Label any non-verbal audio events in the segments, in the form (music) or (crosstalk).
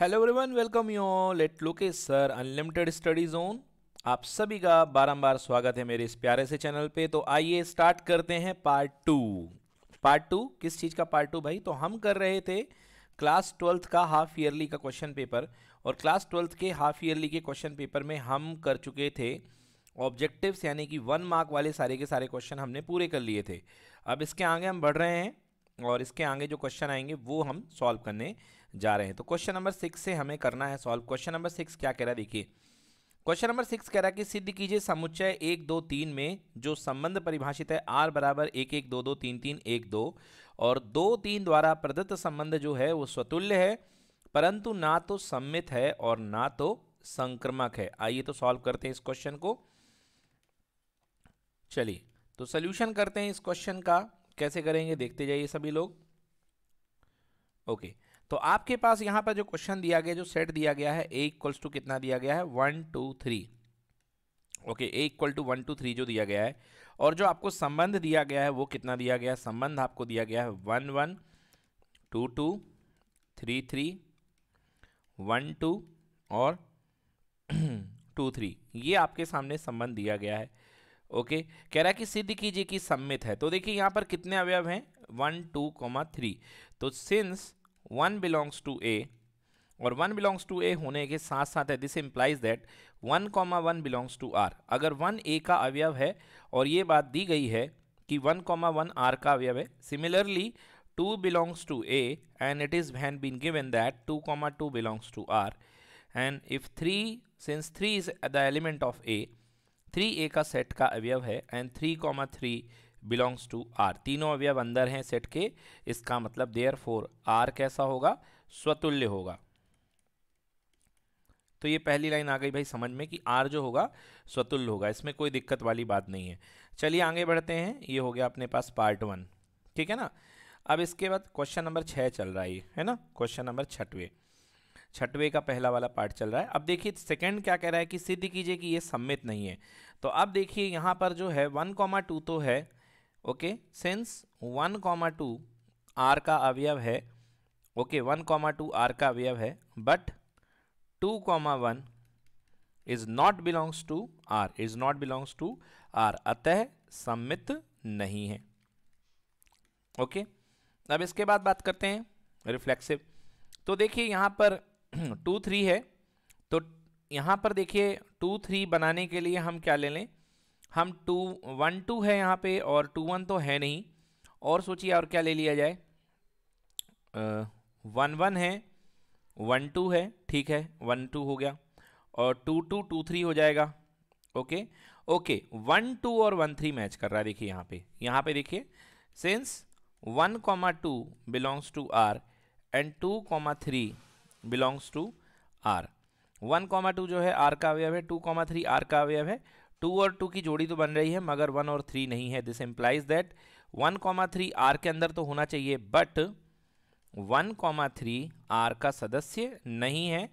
Hello everyone welcome you let Lokesh sir unlimited study zone आप सभी का बारंबार स्वागत है मेरे इस प्यारे से चैनल पे तो आइए स्टार्ट करते हैं पार्ट टू पार्ट टू किस चीज़ का पार्ट टू भाई तो हम कर रहे थे क्लास ट्वेल्थ का हाफ ईयरली का क्वेश्चन पेपर और क्लास ट्वेल्थ के हाफ ईयरली के क्वेश्चन पेपर में हम कर चुके थे ऑब्जेक्टिव्स यानी कि वन मार्क वाले सारे के सारे क्वेश्चन हमने पूरे कर लिए थे अब इसके आगे हम बढ़ रहे हैं और इसके आगे जो क्वेश्चन आएंगे वो हम सॉल्व करने जा रहे हैं तो क्वेश्चन नंबर सिक्स से हमें करना है सॉल्व क्वेश्चन नंबर सिक्स क्या कह रहा है देखिए क्वेश्चन नंबर सिक्स कह रहा है कि सिद्ध कीजिए समुच्चय एक दो तीन में जो संबंध परिभाषित है आर बराबर एक एक दो दो तीन तीन एक दो और दो तीन द्वारा प्रदत्त संबंध जो है वो स्वतुल्य है परंतु ना तो सम्मित है और ना तो संक्रमक है आइए तो सॉल्व करते हैं इस क्वेश्चन को चलिए तो सोल्यूशन करते हैं इस क्वेश्चन का कैसे करेंगे देखते जाइए सभी लोग ओके okay. तो आपके पास यहाँ पर जो क्वेश्चन दिया गया जो सेट दिया गया है ए इक्वल्स टू कितना दिया गया है one two three okay A equal to one two three जो दिया गया है और जो आपको संबंध दिया गया है वो कितना दिया गया है संबंध आपको दिया गया है one one two two three three one two और टू (clears throat) थ्री ये आपके सामने संबंध दिया गया है ओके कह रहा है कि सिद्ध कीजिए कि सम्मित है तो देखिए यहाँ पर कितने अवयव हैं वन टू कॉमा थ्री तो since one belongs to A और वन बिलोंग्स टू ए होने के साथ साथ है this implies that one comma one belongs to R अगर वन ए का अवयव है और ये बात दी गई है कि वन कॉमा वन आर का अवयव है similarly two belongs to A and it is has been given that two comma two belongs to R and if three since three is the element of A three A का set का अवयव है and three comma three belongs to R तीनों अवयव अंदर हैं set के इसका मतलब देयर फोर आर कैसा होगा स्वतुल्य होगा तो ये पहली लाइन आ गई भाई समझ में कि आर जो होगा स्वतुल्य होगा इसमें कोई दिक्कत वाली बात नहीं है चलिए आगे बढ़ते हैं ये हो गया अपने पास पार्ट वन ठीक है ना अब इसके बाद क्वेश्चन नंबर छः चल रहा है है ना क्वेश्चन नंबर छठवें छठवें का पहला वाला पार्ट चल रहा है अब देखिए सेकंड क्या कह रहा है कि सिद्ध कीजिए कि ये सम्मित नहीं है तो अब देखिए यहाँ पर जो है वन कॉमा टू तो है okay since one comma two R का अवयव है okay one comma two R का अवयव है but two comma one is not belongs to R is not belongs to R अतः सम्मित नहीं है ओके okay? अब इसके बाद बात करते हैं रिफ्लेक्सिव तो देखिए यहाँ पर टू (clears throat) थ्री है तो यहाँ पर देखिए टू थ्री बनाने के लिए हम क्या ले लें हम टू वन टू है यहाँ पे और टू वन तो है नहीं और सोचिए और क्या ले लिया जाए वन वन है वन टू है ठीक है वन टू हो गया और टू टू टू थ्री हो जाएगा ओके ओके वन टू और वन थ्री मैच कर रहा है देखिए यहाँ पे यहाँ पे देखिए since one comma two belongs to R and two comma three belongs to R one comma two जो है आर का अवयव है टू कॉमा थ्री आर का अवयव है टू और टू की जोड़ी तो बन रही है मगर वन और थ्री नहीं है this implies that one comma three R के अंदर तो होना चाहिए but one comma three R का सदस्य नहीं है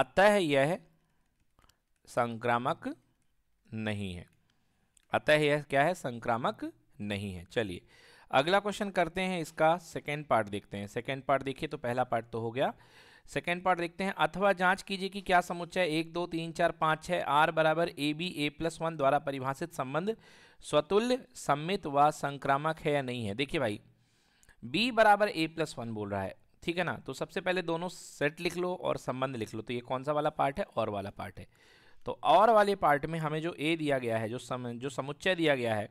अतः यह संक्रामक नहीं है अतः यह क्या है संक्रामक नहीं है चलिए अगला क्वेश्चन करते हैं इसका सेकेंड पार्ट देखते हैं सेकेंड पार्ट देखिए तो पहला पार्ट तो हो गया सेकेंड पार्ट देखते हैं अथवा जांच कीजिए कि क्या समुच्चय एक दो तीन चार पाँच छः आर बराबर A B A plus one द्वारा परिभाषित संबंध स्वतुल्य सम्मित व संक्रामक है या नहीं है देखिए भाई बी बराबर ए प्लस वन बोल रहा है ठीक है ना तो सबसे पहले दोनों सेट लिख लो और संबंध लिख लो तो ये कौन सा वाला पार्ट है और वाला पार्ट है तो और वाले पार्ट में हमें जो ए दिया गया है जो सम जो समुच्चय दिया गया है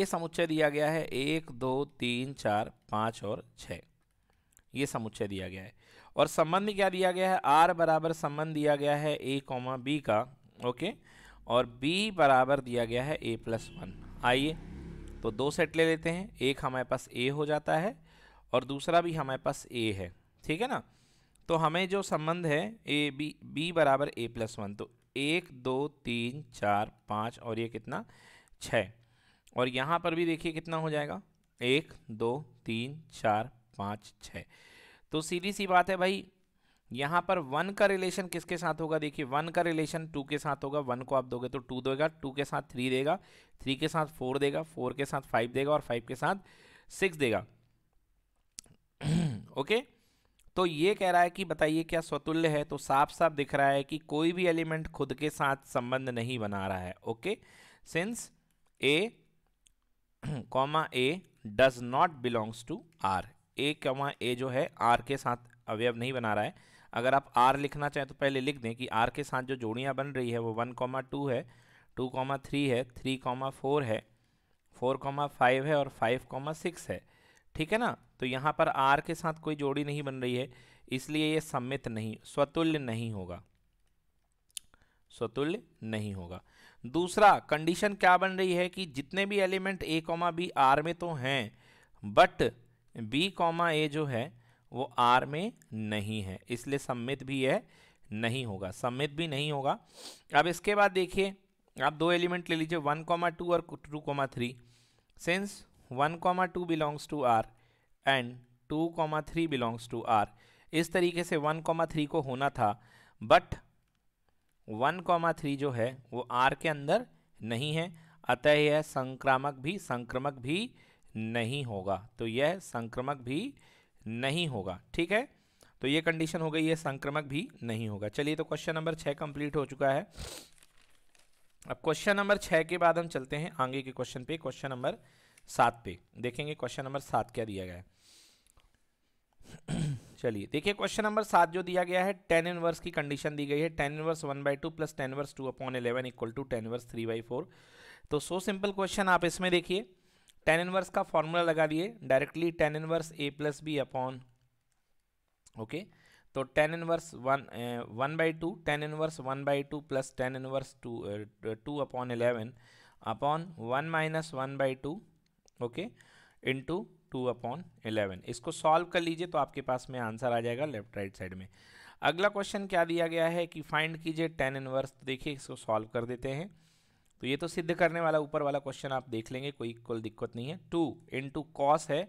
ए समुच्चय दिया गया है एक दो तीन चार पाँच और छः ये समुच्चय दिया गया है और संबंध क्या दिया गया है आर बराबर संबंध दिया गया है ए कॉमा बी का ओके और बी बराबर दिया गया है ए प्लस वन आइए तो दो सेट ले लेते हैं एक हमारे पास ए हो जाता है और दूसरा भी हमारे पास ए है ठीक है ना तो हमें जो संबंध है ए बी बी बराबर ए प्लस वन तो एक दो तीन चार पाँच और ये कितना छः और यहाँ पर भी देखिए कितना हो जाएगा एक दो तीन चार पाँच छः तो सीधी सी बात है भाई यहाँ पर वन का रिलेशन किसके साथ होगा देखिए वन का रिलेशन टू के साथ होगा वन को आप दोगे तो टू देगा टू के साथ थ्री देगा थ्री के साथ फोर देगा फोर के साथ फाइव देगा और फाइव के साथ सिक्स देगा ओके (clears throat) तो ये कह रहा है कि बताइए क्या स्वतुल्य है तो साफ साफ दिख रहा है कि कोई भी एलिमेंट खुद के साथ संबंध नहीं बना रहा है okay since A comma A does not belongs to R A comma A जो है आर के साथ अवयव नहीं बना रहा है अगर आप आर लिखना चाहें तो पहले लिख दें कि आर के साथ जो जोड़ियाँ बन रही है वो वन कॉमा टू है टू कॉमा थ्री है थ्री कॉमा फोर है फोर कॉमा फाइव है और फाइव कॉमा सिक्स है ठीक है ना तो यहाँ पर आर के साथ कोई जोड़ी नहीं बन रही है इसलिए ये सम्मित नहीं स्वतुल्य नहीं होगा स्वतुल्य नहीं होगा दूसरा कंडीशन क्या बन रही है कि जितने भी element A comma B R में तो हैं बट बी कॉमा ए जो है वो आर में नहीं है इसलिए सम्मित भी यह नहीं होगा सम्मित भी नहीं होगा अब इसके बाद देखिए आप दो एलिमेंट ले लीजिए वन कॉमा टू और two comma three since one comma two belongs to R and two comma three belongs to R इस तरीके से वन कॉमा थ्री को होना था बट वन कॉमा थ्री जो है वो आर के अंदर नहीं है अतः यह संक्रामक भी संक्रमक भी नहीं होगा तो यह संक्रमक भी नहीं होगा ठीक है तो यह कंडीशन हो गई है संक्रमक भी नहीं होगा चलिए तो क्वेश्चन नंबर छः कंप्लीट हो चुका है अब क्वेश्चन नंबर छः के बाद हम चलते हैं आगे के क्वेश्चन पे क्वेश्चन नंबर सात पे देखेंगे क्वेश्चन नंबर सात क्या दिया गया है (clears throat) चलिए देखिए क्वेश्चन नंबर सात जो दिया गया है टेन इनवर्स की कंडीशन दी गई है tan inverse one by two plus tan verse two upon eleven equal to tan verse three by four तो सो सिंपल क्वेश्चन आप इसमें देखिए टेन इनवर्स का फॉर्मूला लगा दिए directly tan inverse A plus B upon okay तो tan inverse one one by two tan inverse one by two plus tan inverse two two upon eleven upon one minus one by two okay into two upon eleven इसको solve कर लीजिए तो आपके पास में answer आ जाएगा left right side में अगला क्वेश्चन क्या दिया गया है कि फाइंड कीजिए टेन इनवर्स देखिए इसको सॉल्व कर देते हैं तो ये तो सिद्ध करने वाला ऊपर वाला क्वेश्चन आप देख लेंगे कोई कोई दिक्कत नहीं है टू इन टू कॉस है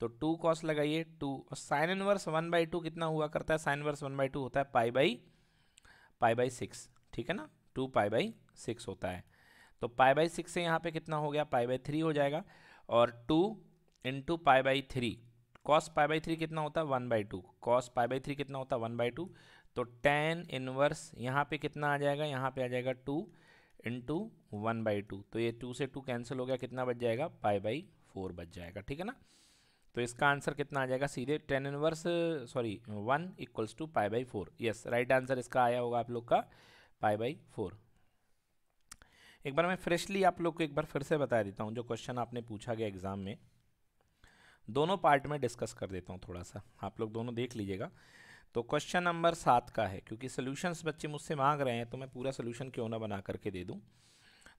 तो टू कॉस लगाइए टू और sine inverse one by two कितना हुआ करता है sine inverse one by two होता है pi by pi by six ठीक है ना टू पाई बाई सिक्स होता है तो पाई बाई सिक्स से यहाँ पे कितना हो गया पाई बाई थ्री हो जाएगा और two into pi by three cos pi by three कितना होता है one by two cos pi by three कितना होता है वन बाई टू तो टेन इनवर्स यहाँ पे कितना आ जाएगा यहाँ पे आ जाएगा two into one by two तो ये टू से टू कैंसिल हो गया कितना बच जाएगा पाई बाई फोर बच जाएगा ठीक है ना तो इसका आंसर कितना आ जाएगा सीधे tan inverse sorry one equals to pi by four yes right answer इसका आया होगा आप लोग का पाई बाई फोर एक बार मैं फ्रेशली आप लोग को एक बार फिर से बता देता हूँ जो क्वेश्चन आपने पूछा गया एग्ज़ाम में दोनों पार्ट में डिस्कस कर देता हूँ थोड़ा सा आप लोग दोनों देख लीजिएगा तो क्वेश्चन नंबर सात का है क्योंकि सोल्यूशंस बच्चे मुझसे मांग रहे हैं तो मैं पूरा सोल्यूशन क्यों ना बना करके दे दूँ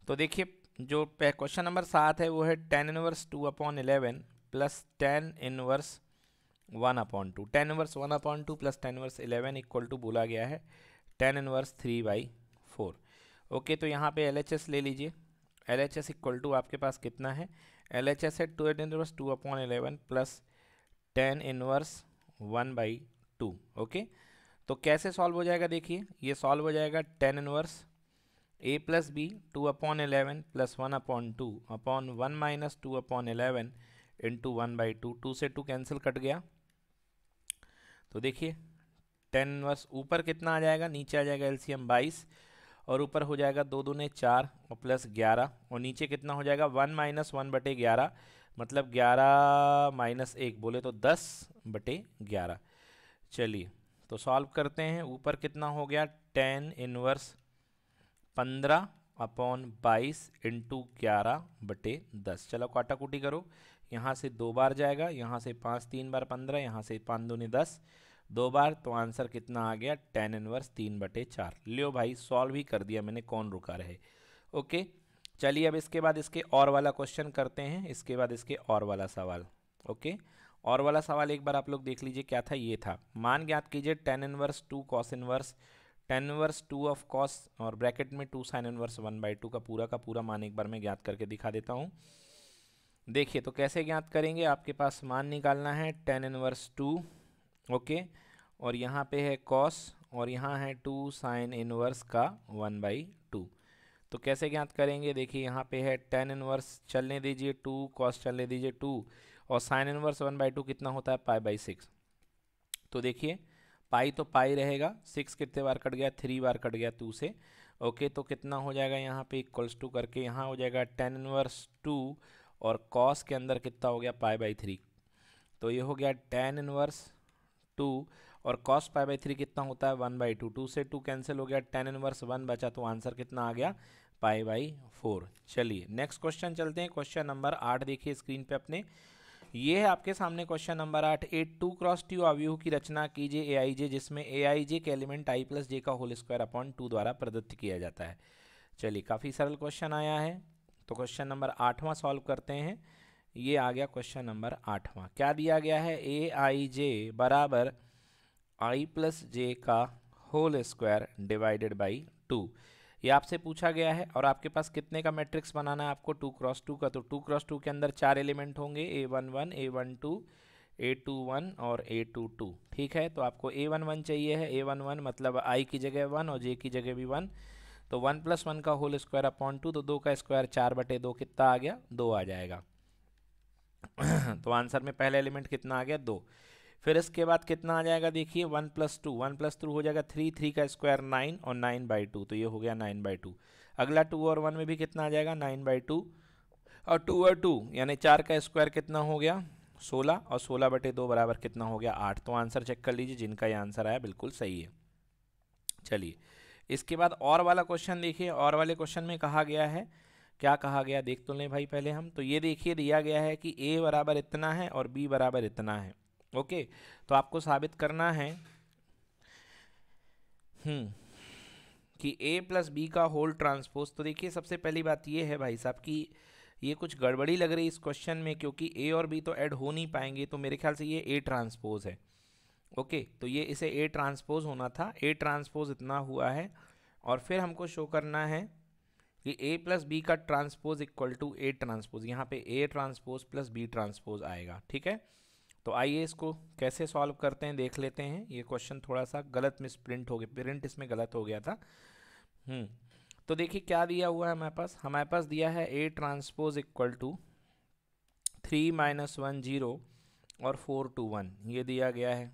तो देखिए जो क्वेश्चन नंबर सात है वो है tan inverse two upon eleven plus tan inverse one upon two tan inverse one upon two plus tan inverse eleven equal to बोला गया है tan inverse three by four okay तो यहाँ पे एल ले लीजिए L H S equal to आपके पास कितना है एल एच एस है two eight inverse two upon eleven plus tan inverse one by two okay तो कैसे सॉल्व हो जाएगा देखिए ये सॉल्व हो जाएगा tan inverse A plus B two upon eleven plus one upon two upon one minus two upon eleven into one by two two से two cancel cut गया तो देखिए टेन इनवर्स ऊपर कितना आ जाएगा नीचे आ जाएगा एलसीएम बाईस और ऊपर हो जाएगा दो दो ने चार और प्लस ग्यारह और नीचे कितना हो जाएगा वन माइनस वन बटे ग्यारह मतलब ग्यारह माइनस एक बोले तो दस बटे ग्यारह चलिए तो सॉल्व करते हैं ऊपर कितना हो गया टेन इनवर्स पंद्रह अपॉन बाईस इंटू ग्यारह बटे दस चलो काटाकूटी करो यहाँ से दो बार जाएगा यहाँ से पाँच तीन बार पंद्रह यहाँ से पाँच दो ने दस दो बार तो आंसर कितना आ गया टेन इनवर्स तीन बटे चार लियो भाई सॉल्व ही कर दिया मैंने कौन रुका रहे ओके चलिए अब इसके बाद इसके और वाला क्वेश्चन करते हैं इसके बाद इसके और वाला सवाल ओके और वाला सवाल एक बार आप लोग देख लीजिए क्या था ये था मान ज्ञात कीजिए tan inverse two cos inverse tan inverse two of cos और ब्रैकेट में two sine inverse one by two का पूरा का पूरा मान एक बार मैं ज्ञात करके दिखा देता हूँ देखिए तो कैसे ज्ञात करेंगे आपके पास मान निकालना है टेन इनवर्स टू ओके और यहाँ पे है कॉस और यहाँ है टू साइन इनवर्स का वन बाई टू तो कैसे ज्ञात करेंगे देखिए यहाँ पे है टेन इनवर्स चलने दीजिए टू कॉस चलने दीजिए टू और sine inverse one by two कितना होता है पाई बाई सिक्स तो देखिए पाई तो पाई रहेगा सिक्स कितने बार कट गया थ्री बार कट गया टू से ओके तो कितना हो जाएगा यहाँ पे इक्वल्स टू करके यहाँ हो जाएगा टेन इनवर्स टू और कॉस के अंदर कितना हो गया पाई बाई थ्री तो ये हो गया टेन इनवर्स टू और कॉस पाई बाई थ्री कितना होता है वन बाई टू टू से टू कैंसिल हो गया टेन इनवर्स वन बचा तो आंसर कितना आ गया पाई बाई फोर चलिए नेक्स्ट क्वेश्चन चलते हैं क्वेश्चन नंबर आठ देखिए स्क्रीन पे अपने ये है आपके सामने क्वेश्चन नंबर आठ एट टू क्रॉस टू अव्यूह की रचना कीजिए ए आई जे जिसमें ए आई जे के एलिमेंट आई प्लस जे का होल स्क्वायर अपॉन टू द्वारा प्रदत्त किया जाता है चलिए काफ़ी सरल क्वेश्चन आया है तो क्वेश्चन नंबर आठवां सॉल्व करते हैं ये आ गया क्वेश्चन नंबर आठवां क्या दिया गया है ए आई जे बराबर आई प्लस जे का whole square divided by two ये आपसे पूछा गया है और आपके पास कितने का मैट्रिक्स बनाना है आपको टू क्रॉस टू का तो टू क्रॉस टू के अंदर चार एलिमेंट होंगे A one one A one two A two one और ए टू टू ठीक है तो आपको ए वन वन चाहिए है ए वन वन मतलब आई की जगह वन और जे की जगह भी वन तो वन प्लस वन का होल स्क्वायर अपॉन टू तो दो का स्क्वायर चार बटे दो कितना आ गया दो आ जाएगा (clears throat) तो आंसर में पहला एलिमेंट कितना आ गया दो फिर इसके बाद कितना आ जाएगा देखिए one plus two one plus two हो जाएगा थ्री थ्री का स्क्वायर नाइन और नाइन बाई टू तो ये हो गया नाइन बाई टू अगला टू और वन में भी कितना आ जाएगा नाइन बाई टू और टू और टू यानी चार का स्क्वायर कितना हो गया सोलह और सोलह बटे दो बराबर कितना हो गया आठ तो आंसर चेक कर लीजिए जिनका ये आंसर आया बिल्कुल सही है चलिए इसके बाद और वाला क्वेश्चन देखिए और वाले क्वेश्चन में कहा गया है क्या कहा गया देख तो लें भाई पहले हम तो ये देखिए दिया गया है कि ए बराबर इतना है और बी बराबर इतना है ओके तो आपको साबित करना है हम्म, कि ए प्लस बी का होल ट्रांसपोज तो देखिए सबसे पहली बात ये है भाई साहब कि ये कुछ गड़बड़ी लग रही है इस क्वेश्चन में क्योंकि ए और बी तो ऐड हो नहीं पाएंगे तो मेरे ख्याल से ये ए ट्रांसपोज है ओके तो ये इसे ए ट्रांसपोज होना था ए ट्रांसपोज इतना हुआ है और फिर हमको शो करना है कि ए प्लस बी का transpose equal to A transpose यहाँ पे A transpose plus B transpose आएगा ठीक है तो आइए इसको कैसे सॉल्व करते हैं देख लेते हैं ये क्वेश्चन थोड़ा सा गलत मिस प्रिंट हो गया प्रिंट इसमें गलत हो गया था हम्म, तो देखिए क्या दिया हुआ है हमारे पास हमारे पास दिया है A transpose equal to three minus one zero और फोर टू वन ये दिया गया है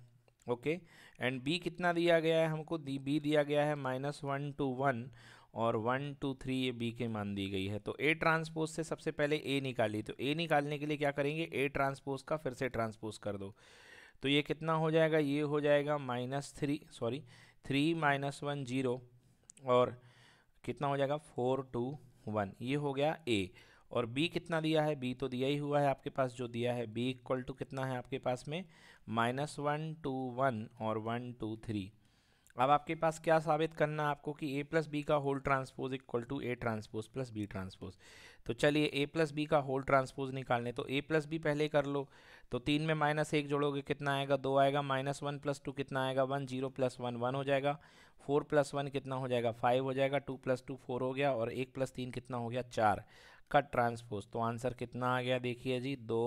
ओके एंड बी कितना दिया गया है हमको बी दिया गया है माइनस वन टू वन और वन टू थ्री ये बी के मान दी गई है तो ए ट्रांसपोज से सबसे पहले ए निकाली तो ए निकालने के लिए क्या करेंगे ए ट्रांसपोज का फिर से ट्रांसपोज कर दो तो ये कितना हो जाएगा ये हो जाएगा minus three sorry three minus one zero और कितना हो जाएगा फोर टू वन ये हो गया ए और बी कितना दिया है बी तो दिया ही हुआ है आपके पास जो दिया है बी इक्वल टू कितना है आपके पास में माइनस वन टू वन और वन टू थ्री अब आपके पास क्या साबित करना है आपको कि ए प्लस बी का whole transpose equal to A transpose plus B transpose तो चलिए ए प्लस बी का होल ट्रांसपोज निकालने तो ए प्लस बी पहले कर लो तो तीन में माइनस एक जोड़ोगे कितना आएगा दो आएगा माइनस वन प्लस टू कितना आएगा one zero plus one one हो जाएगा फोर प्लस वन कितना हो जाएगा फाइव हो जाएगा टू प्लस टू फोर हो गया और एक प्लस तीन कितना हो गया चार का ट्रांसपोज तो आंसर कितना आ गया देखिए जी दो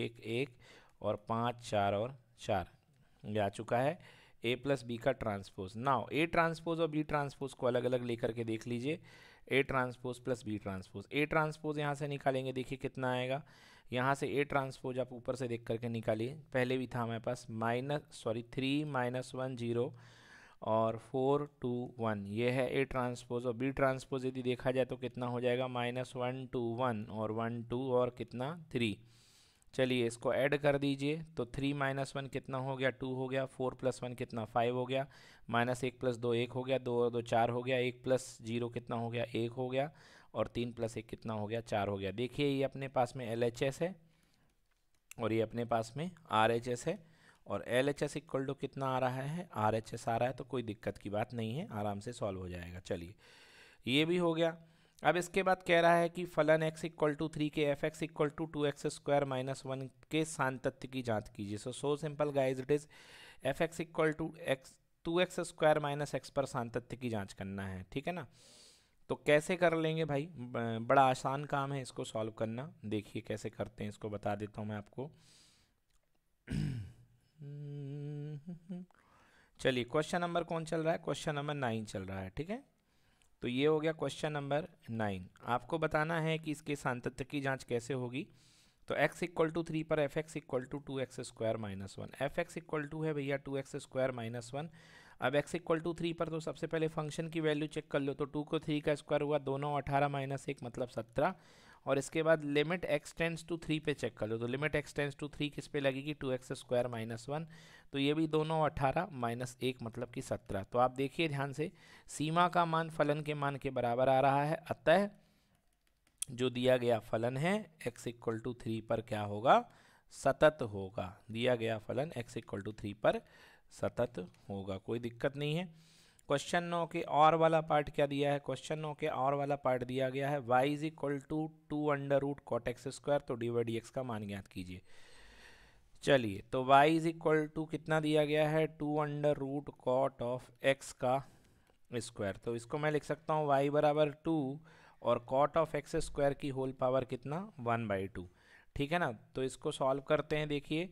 एक एक और पाँच चार और चार ये आ चुका है ए प्लस बी का ट्रांसपोज नाउ ए ट्रांसपोज और बी ट्रांसपोज को अलग अलग लेकर के देख लीजिए A transpose plus B transpose A transpose यहाँ से निकालेंगे देखिए कितना आएगा यहाँ से ए ट्रांसपोज आप ऊपर से देख करके निकालिए पहले भी था हमारे पास minus sorry three minus one zero और फोर टू वन ये है ए ट्रांसपोज और बी ट्रांसपोज यदि देखा जाए तो कितना हो जाएगा माइनस वन टू वन और वन टू और कितना थ्री चलिए इसको ऐड कर दीजिए तो थ्री माइनस वन कितना हो गया टू हो गया फोर प्लस वन कितना फाइव हो गया माइनस एक प्लस दो एक हो गया दो और दो चार हो गया एक प्लस जीरो कितना हो गया एक हो गया और तीन प्लस एक कितना हो गया चार हो गया देखिए ये अपने पास में एल एच एस है और ये अपने पास में आर एच एस है और L H S equal to कितना आ रहा है आर एच एस आ रहा है तो कोई दिक्कत की बात नहीं है आराम से सॉल्व हो जाएगा चलिए ये भी हो गया अब इसके बाद कह रहा है कि फलन एक्स इक्वल टू थ्री के f x equal to two x square minus one के तत्व की जांच कीजिए so so simple guys it is f x equal to x two x square minus x पर तत्व की जांच करना है ठीक है ना तो कैसे कर लेंगे भाई बड़ा आसान काम है इसको सॉल्व करना देखिए कैसे करते हैं इसको बता देता हूँ मैं आपको (clears throat) चलिए क्वेश्चन नंबर कौन चल रहा है क्वेश्चन नंबर नाइन चल रहा है ठीक है तो ये हो गया क्वेश्चन नंबर नाइन आपको बताना है कि इसके सांतत्य की जाँच कैसे होगी तो x इक्वल टू थ्री पर f x equal to two x square minus one f x equal to है भैया two x square minus one अब x इक्वल टू थ्री पर तो सबसे पहले फंक्शन की वैल्यू चेक कर लो तो टू को थ्री का स्क्वायर हुआ दोनों अठारह माइनस एक मतलब सत्रह और इसके बाद limit x tends to three पे चेक कर लो तो limit x tends to three किस पे लगेगी two x square minus one तो ये भी दोनों अठारह माइनस एक मतलब कि सत्रह तो आप देखिए ध्यान से सीमा का मान फलन के मान के बराबर आ रहा है अतः जो दिया गया फलन है एक्स इक्वल टू थ्री पर क्या होगा सतत होगा दिया गया फलन एक्स इक्वल टू थ्री पर सतत होगा कोई दिक्कत नहीं है क्वेश्चन नौ के और वाला पार्ट क्या दिया है क्वेश्चन नौ के और वाला पार्ट दिया गया है y is equal to two under root cot x square तो डी वाई डी एक्स का मान ज्ञात कीजिए चलिए तो y इज इक्वल टू कितना दिया गया है two under root cot of x का स्क्वायर तो इसको मैं लिख सकता हूँ y बराबर टू और कॉट ऑफ एक्स स्क्वायर की होल पावर कितना वन बाई टू ठीक है ना तो इसको सॉल्व करते हैं देखिए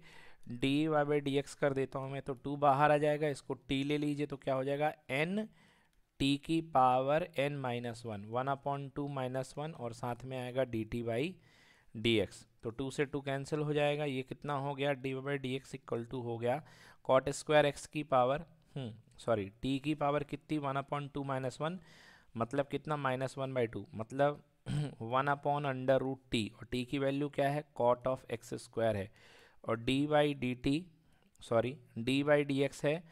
d y by d x कर देता हूँ मैं तो टू बाहर आ जाएगा इसको टी ले लीजिए तो क्या हो जाएगा एन टी की power n minus one one upon two minus one और साथ में आएगा d t by d x तो टू से टू कैंसिल हो जाएगा ये कितना हो गया d y by d x equal to हो गया कॉट स्क्वायर एक्स की पावर हम्म, सॉरी टी की पावर कितनी one upon two minus one मतलब कितना माइनस वन बाई टू मतलब (clears throat) one upon under root t और टी की वैल्यू क्या है कॉट ऑफ एक्स स्क्वायर है और d y d t sorry d y d x है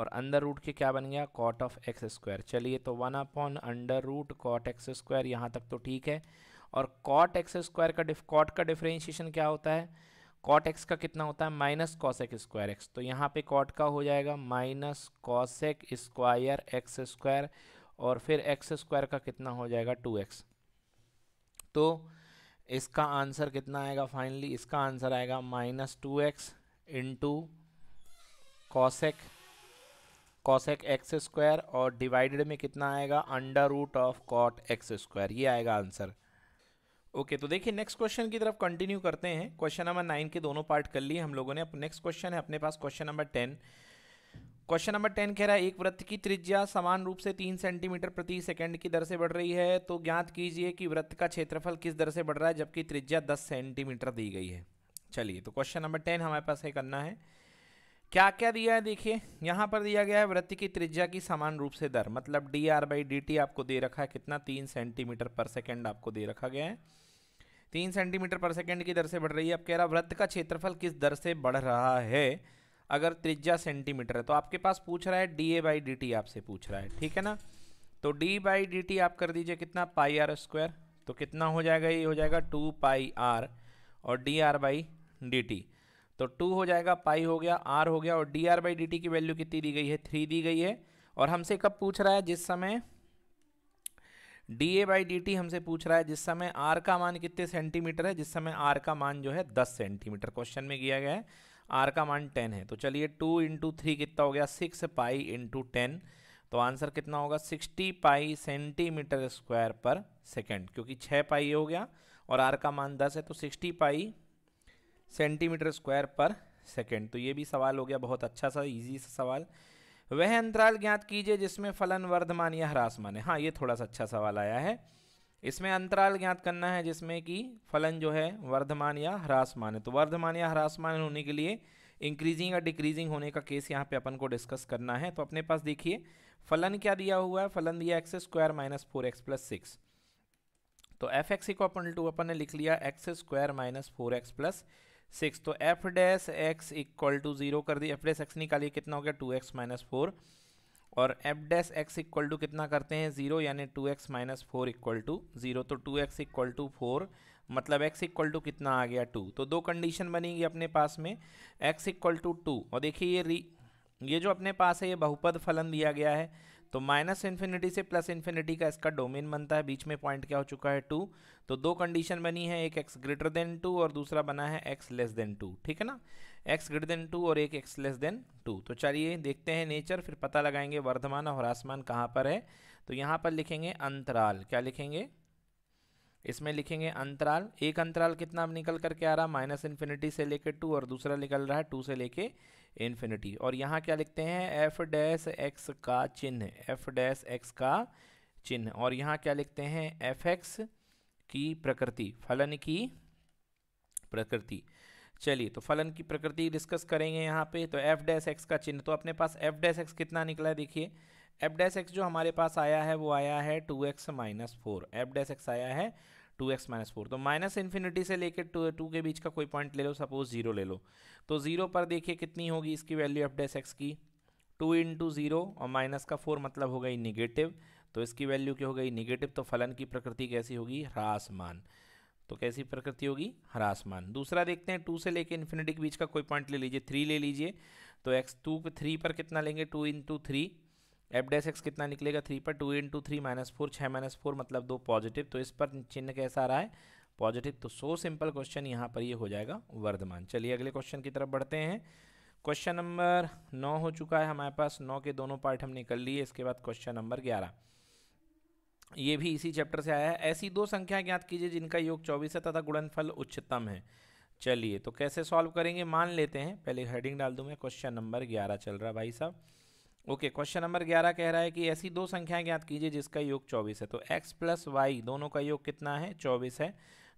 और अंडर रूट के क्या बन गया कॉट ऑफ एक्स स्क्वायर चलिए तो one upon under root cot x square यहाँ तक तो ठीक है और कॉट एक्स स्क्वायर का डिफ कॉट का डिफ्रेंशिएशन क्या होता है कॉट एक्स का कितना होता है माइनस कॉसेक स्क्वायर एक्स तो यहाँ पे कॉट का हो जाएगा minus cosec square x square और फिर एक्स स्क्वायर का कितना हो जाएगा टू एक्स तो इसका आंसर कितना आएगा फाइनली इसका आंसर आएगा minus two x into cosec cosec x square और डिवाइडेड में कितना आएगा under root of cot x square ये आएगा आंसर ओके okay, तो देखिए नेक्स्ट क्वेश्चन की तरफ कंटिन्यू करते हैं क्वेश्चन नंबर नाइन के दोनों पार्ट कर लिए हम लोगों ने अब नेक्स्ट क्वेश्चन है अपने पास question number ten question number ten कह रहा है एक वृत्त की त्रिज्या समान रूप से तीन सेंटीमीटर प्रति सेकंड की दर से बढ़ रही है तो ज्ञात कीजिए कि वृत्त का क्षेत्रफल किस दर से बढ़ रहा है जबकि त्रिज्या दस सेंटीमीटर दी गई है चलिए तो क्वेश्चन नंबर टेन हमारे पास है करना है क्या क्या दिया है देखिए यहाँ पर दिया गया है वृत्त की त्रिज्या की समान रूप से दर मतलब d r by d t आपको दे रखा है कितना तीन सेंटीमीटर पर सेकेंड आपको दे रखा गया है तीन सेंटीमीटर पर सेकेंड की दर से बढ़ रही है अब कह रहा वृत्त का क्षेत्रफल किस दर से बढ़ रहा है अगर त्रिज्या सेंटीमीटर है तो आपके पास पूछ रहा है d A by d t आपसे पूछ रहा है ठीक है ना तो डी बाई डी टी आप कर दीजिए कितना पाई आर स्क्वायर तो कितना हो जाएगा ये हो जाएगा टू पाई आर और d r by d t तो टू हो जाएगा पाई हो गया आर हो गया और d r by d t की वैल्यू कितनी दी गई है थ्री दी गई है और हमसे कब पूछ रहा है जिस समय d A by d t हमसे पूछ रहा है जिस समय आर का मान कितने सेंटीमीटर है जिस समय आर का मान जो है दस सेंटीमीटर क्वेश्चन में किया गया है आर का मान टेन है तो चलिए टू इंटू थ्री कितना हो गया सिक्स पाई इंटू टेन तो आंसर कितना होगा sixty pi centimetre square per second क्योंकि छः पाई हो गया और आर का मान दस है तो sixty pi centimetre square per second तो ये भी सवाल हो गया बहुत अच्छा सा ईजी सा सवाल वह अंतराल ज्ञात कीजिए जिसमें फलन वर्धमान या ह्रासमान है हाँ ये थोड़ा सा अच्छा सवाल आया है इसमें अंतराल ज्ञात करना है जिसमें कि फलन जो है वर्धमान या ह्रासमान है तो वर्धमान या ह्रासमान होने के लिए इंक्रीजिंग या डिक्रीजिंग होने का केस यहाँ पे अपन को डिस्कस करना है तो अपने पास देखिए फलन क्या दिया हुआ है फलन दिया x square minus four x plus six तो एफ एक्स इक्वल टू अपन ने लिख लिया x square minus four x plus six तो f dash x equal to zero कर दिया एफ डैश एक्स निकालिए कितना हो गया टू एक्स माइनस फोर और f dash x equal to कितना करते हैं ज़ीरो यानी two x minus four equal to zero तो two x equal to four मतलब x इक्वल टू कितना आ गया टू तो दो कंडीशन बनेगी अपने पास में x इक्वल टू टू और देखिए ये री ये जो अपने पास है ये बहुपद फलन दिया गया है तो माइनस इन्फिनिटी से प्लस इन्फिनिटी का इसका डोमेन बनता है बीच में पॉइंट क्या हो चुका है टू तो दो कंडीशन बनी है एक एक्स ग्रेटर देन टू और दूसरा बना है एक्स लेस देन टू ठीक है ना एक्स ग्रेटर देन टू और एक एक्स लेस देन टू तो चलिए देखते हैं नेचर फिर पता लगाएंगे वर्धमान और आसमान कहाँ पर है तो यहाँ पर लिखेंगे अंतराल क्या लिखेंगे इसमें लिखेंगे अंतराल एक अंतराल कितना अब निकल करके आ रहा है माइनस इन्फिनिटी से लेकर टू और दूसरा निकल रहा है टू से लेके इन्फिनिटी और यहाँ क्या लिखते हैं एफ डैश एक्स का चिन्ह एफ डैश एक्स का चिन्ह और यहाँ क्या लिखते हैं एफ एक्स की प्रकृति फलन की प्रकृति चलिए तो फलन की प्रकृति डिस्कस करेंगे यहाँ पे तो एफ डैस एक्स का चिन्ह तो अपने पास एफ डैस एक्स कितना निकला है देखिए एफ डैस एक्स जो हमारे पास आया है वो आया है two x minus four f dash x आया है टू एक्स माइनस फोर तो माइनस इन्फिनिटी से लेकर टू टू के बीच का कोई पॉइंट ले लो सपोज जीरो ले लो तो जीरो पर देखिए कितनी होगी इसकी वैल्यू एफ डैस एक्स की टू इंटू जीरो और माइनस का फोर मतलब हो गई निगेटिव तो इसकी वैल्यू क्या हो गई निगेटिव तो फलन की प्रकृति कैसी होगी ह्रासमान तो कैसी प्रकृति होगी हरासमान दूसरा देखते हैं टू से लेकर इन्फिनिटी के बीच का कोई पॉइंट ले लीजिए थ्री ले लीजिए तो एक्स टू पर थ्री पर कितना लेंगे two into three f dash x कितना निकलेगा थ्री पर two into three minus four छः माइनस फोर मतलब दो पॉजिटिव तो इस पर चिन्ह कैसा आ रहा है पॉजिटिव तो सो सिंपल क्वेश्चन यहाँ पर ये यह हो जाएगा वर्धमान चलिए अगले क्वेश्चन की तरफ बढ़ते हैं क्वेश्चन नंबर नौ हो चुका है हमारे पास नौ के दोनों पार्ट हमने कर लिए इसके बाद क्वेश्चन नंबर ग्यारह ये भी इसी चैप्टर से आया है ऐसी दो संख्या ज्ञात कीजिए जिनका योग चौबीस है तथा गुणनफल उच्चतम है चलिए तो कैसे सॉल्व करेंगे मान लेते हैं पहले हेडिंग डाल दूँ मैं क्वेश्चन नंबर ग्यारह चल रहा भाई साहब ओके क्वेश्चन नंबर ग्यारह कह रहा है कि ऐसी दो संख्याएं ज्ञात कीजिए जिसका योग चौबीस है तो एक्स प्लस वाई दोनों का योग कितना है चौबीस है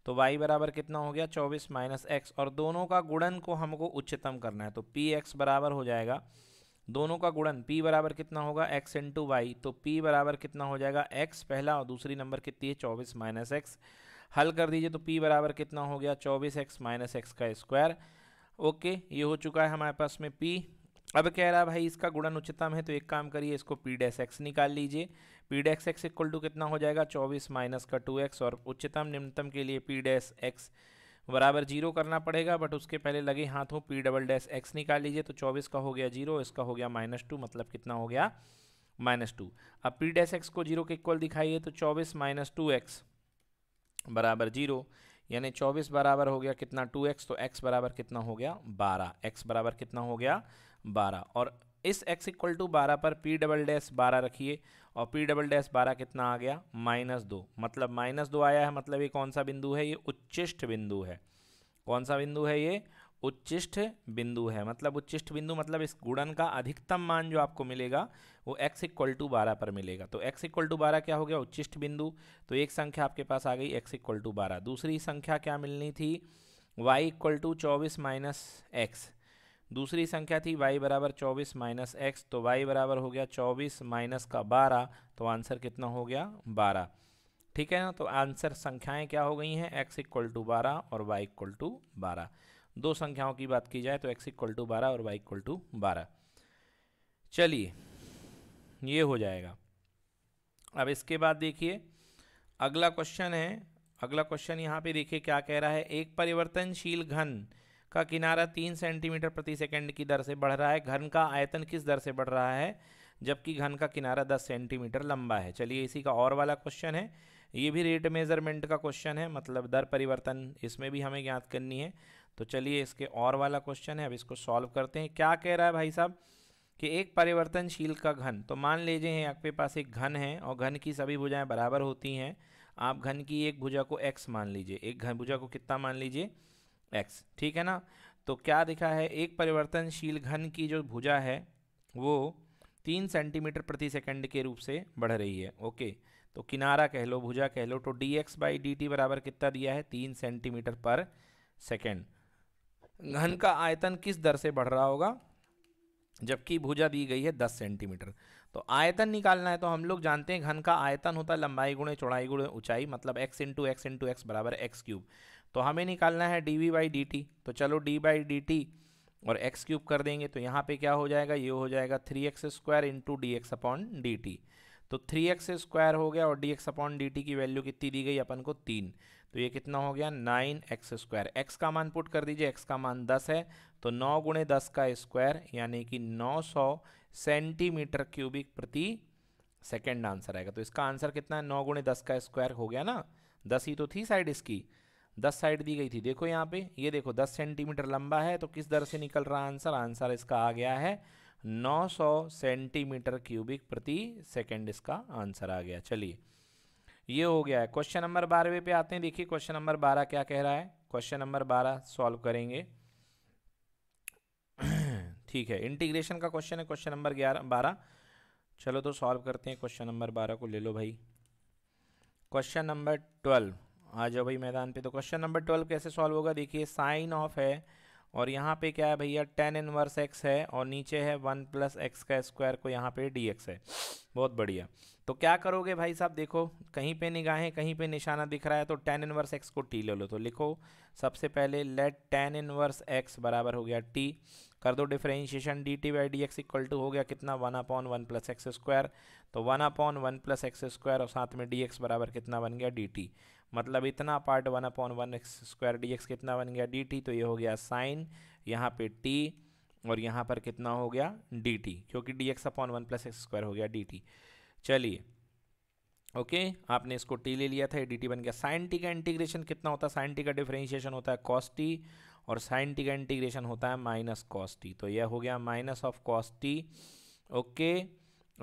तो y बराबर कितना हो गया चौबीस माइनस एक्स और दोनों का गुणन को हमको उच्चतम करना है तो पी एक्स बराबर हो जाएगा दोनों का गुणन p बराबर कितना होगा x टू वाई तो p बराबर कितना हो जाएगा x पहला और दूसरी नंबर कितनी है चौबीस माइनस एक्स हल कर दीजिए तो p बराबर कितना हो गया चौबीस एक्स माइनस एक्स का स्क्वायर ओके ये हो चुका है हमारे पास में p अब कह रहा है भाई इसका गुणन उच्चतम है तो एक काम करिए इसको पी डैस एक्स निकाल लीजिए p dash x equal to कितना हो जाएगा चौबीस माइनस का टू एक्स और उच्चतम निम्नतम के लिए पी डैस एक्स बराबर जीरो करना पड़ेगा बट उसके पहले लगे हाथों पी डबल डैश एक्स निकाल लीजिए तो चौबीस का हो गया जीरो इसका हो गया माइनस टू मतलब कितना हो गया माइनस टू अब पी डैश एक्स को जीरो के इक्वल दिखाइए तो चौबीस माइनस टू एक्स बराबर जीरो यानी चौबीस बराबर हो गया कितना टू एक्स तो एक्स बराबर कितना हो गया बारह एक्स बराबर कितना हो गया बारह और इस एक्स इक्वल टू बारह पर पी डबल डैश बारह रखिए और पी डबल डैश बारह कितना आ गया माइनस दो मतलब माइनस दो आया है मतलब ये कौन सा बिंदु है ये उच्चिष्ट बिंदु है कौन सा बिंदु है ये उच्चिष्ट बिंदु है मतलब उच्चिष्ट बिंदु मतलब इस गुणन का अधिकतम मान जो आपको मिलेगा वो x इक्वल टू बारह पर मिलेगा तो x इक्वल टू बारह क्या हो गया उच्चिष्ट बिंदु तो एक संख्या आपके पास आ गई x इक्वल टू बारह दूसरी संख्या क्या मिलनी थी y इक्वल टू चौबीस माइनस एक्स दूसरी संख्या थी y बराबर चौबीस माइनस एक्स तो y बराबर हो गया चौबीस माइनस का बारह तो आंसर कितना हो गया बारह ठीक है ना तो आंसर संख्याएं क्या हो गई हैं x इक्वल टू बारह और y इक्वल टू बारह दो संख्याओं की बात की जाए तो x इक्वल टू बारह और y इक्वल टू बारह चलिए ये हो जाएगा अब इसके बाद देखिए अगला क्वेश्चन है अगला क्वेश्चन यहाँ पे देखिए क्या कह रहा है एक परिवर्तनशील घन का किनारा तीन सेंटीमीटर प्रति सेकंड की दर से बढ़ रहा है घन का आयतन किस दर से बढ़ रहा है जबकि घन का किनारा दस सेंटीमीटर लंबा है चलिए इसी का और वाला क्वेश्चन है ये भी रेट मेजरमेंट का क्वेश्चन है मतलब दर परिवर्तन इसमें भी हमें ज्ञात करनी है तो चलिए इसके और वाला क्वेश्चन है अब इसको सॉल्व करते हैं क्या कह रहा है भाई साहब कि एक परिवर्तनशील का घन तो मान लीजिए आपके पास एक घन है और घन की सभी भुजाएं बराबर होती हैं आप घन की एक भुजा को एक्स मान लीजिए एक घन भुजा को कितना मान लीजिए एक्स ठीक है ना तो क्या दिखा है एक परिवर्तनशील घन की जो भुजा है वो तीन सेंटीमीटर प्रति सेकंड के रूप से बढ़ रही है ओके तो किनारा कह लो भुजा कह लो तो d x by d t बराबर कितना दिया है तीन सेंटीमीटर पर सेकेंड घन का आयतन किस दर से बढ़ रहा होगा जबकि भुजा दी गई है दस सेंटीमीटर तो आयतन निकालना है तो हम लोग जानते हैं घन का आयतन होता है लंबाई गुणे चौड़ाई गुणे ऊंचाई मतलब x into x into x बराबर एक्स क्यूब तो हमें निकालना है d v by d t तो चलो डी बाई डी टी और एक्स क्यूब कर देंगे तो यहाँ पे क्या हो जाएगा ये हो जाएगा three x square into d x upon d t तो थ्री एक्स स्क्वायर हो गया और d x upon d t की वैल्यू कितनी दी गई अपन को तीन तो ये कितना हो गया नाइन एक्स स्क्वायर एक्स का मान पुट कर दीजिए एक्स का मान दस है तो नौ गुणे दस का स्क्वायर यानी कि नौ सौ सेंटीमीटर क्यूबिक प्रति सेकेंड आंसर आएगा तो इसका आंसर कितना है नौ गुणे दस का स्क्वायर हो गया ना दस ही तो थी साइड इसकी दस साइड दी गई थी देखो यहाँ पे ये देखो दस सेंटीमीटर लंबा है तो किस दर से निकल रहा आंसर आंसर इसका आ गया है 900 सेंटीमीटर क्यूबिक प्रति सेकंड इसका आंसर आ गया चलिए ये हो गया है क्वेश्चन नंबर बारहवें पे आते हैं देखिए क्वेश्चन नंबर बारह क्या कह रहा है क्वेश्चन नंबर बारह सॉल्व करेंगे (clears throat) ठीक है इंटीग्रेशन का क्वेश्चन है क्वेश्चन नंबर ग्यारह बारह चलो तो सॉल्व करते हैं क्वेश्चन नंबर बारह को ले लो भाई क्वेश्चन नंबर ट्वेल्व आ जाओ भाई मैदान पे तो क्वेश्चन नंबर ट्वेल्व कैसे सॉल्व होगा देखिए साइन ऑफ है और यहाँ पे क्या है भैया टेन इनवर्स एक्स है और नीचे है वन प्लस एक्स का स्क्वायर को यहाँ पे डी एक्स है बहुत बढ़िया तो क्या करोगे भाई साहब देखो कहीं पे निगाहें कहीं पे निशाना दिख रहा है तो टेन इनवर्स एक्स को टी ले लो तो लिखो सबसे पहले लेट टेन इनवर्स एक्स बराबर हो गया टी कर दो differentiation d t by d x equal to हो गया कितना one upon one plus x square तो one upon one plus x square और साथ में डी एक्स बराबर कितना बन गया डी टी मतलब इतना part one upon one x square d x कितना बन गया डी टी तो ये हो गया साइन यहाँ पे टी और यहाँ पर कितना हो गया डी टी क्योंकि d x upon one plus x square हो गया डी टी चलिए ओके आपने इसको टी ले लिया था ये डी टी बन गया साइन टी का इंटीग्रेशन कितना होता है साइन टी का डिफ्रेंशिएशन होता है कॉस टी और साइन टी का इंटीग्रेशन होता है माइनस कॉस टी तो यह हो गया minus of cos t okay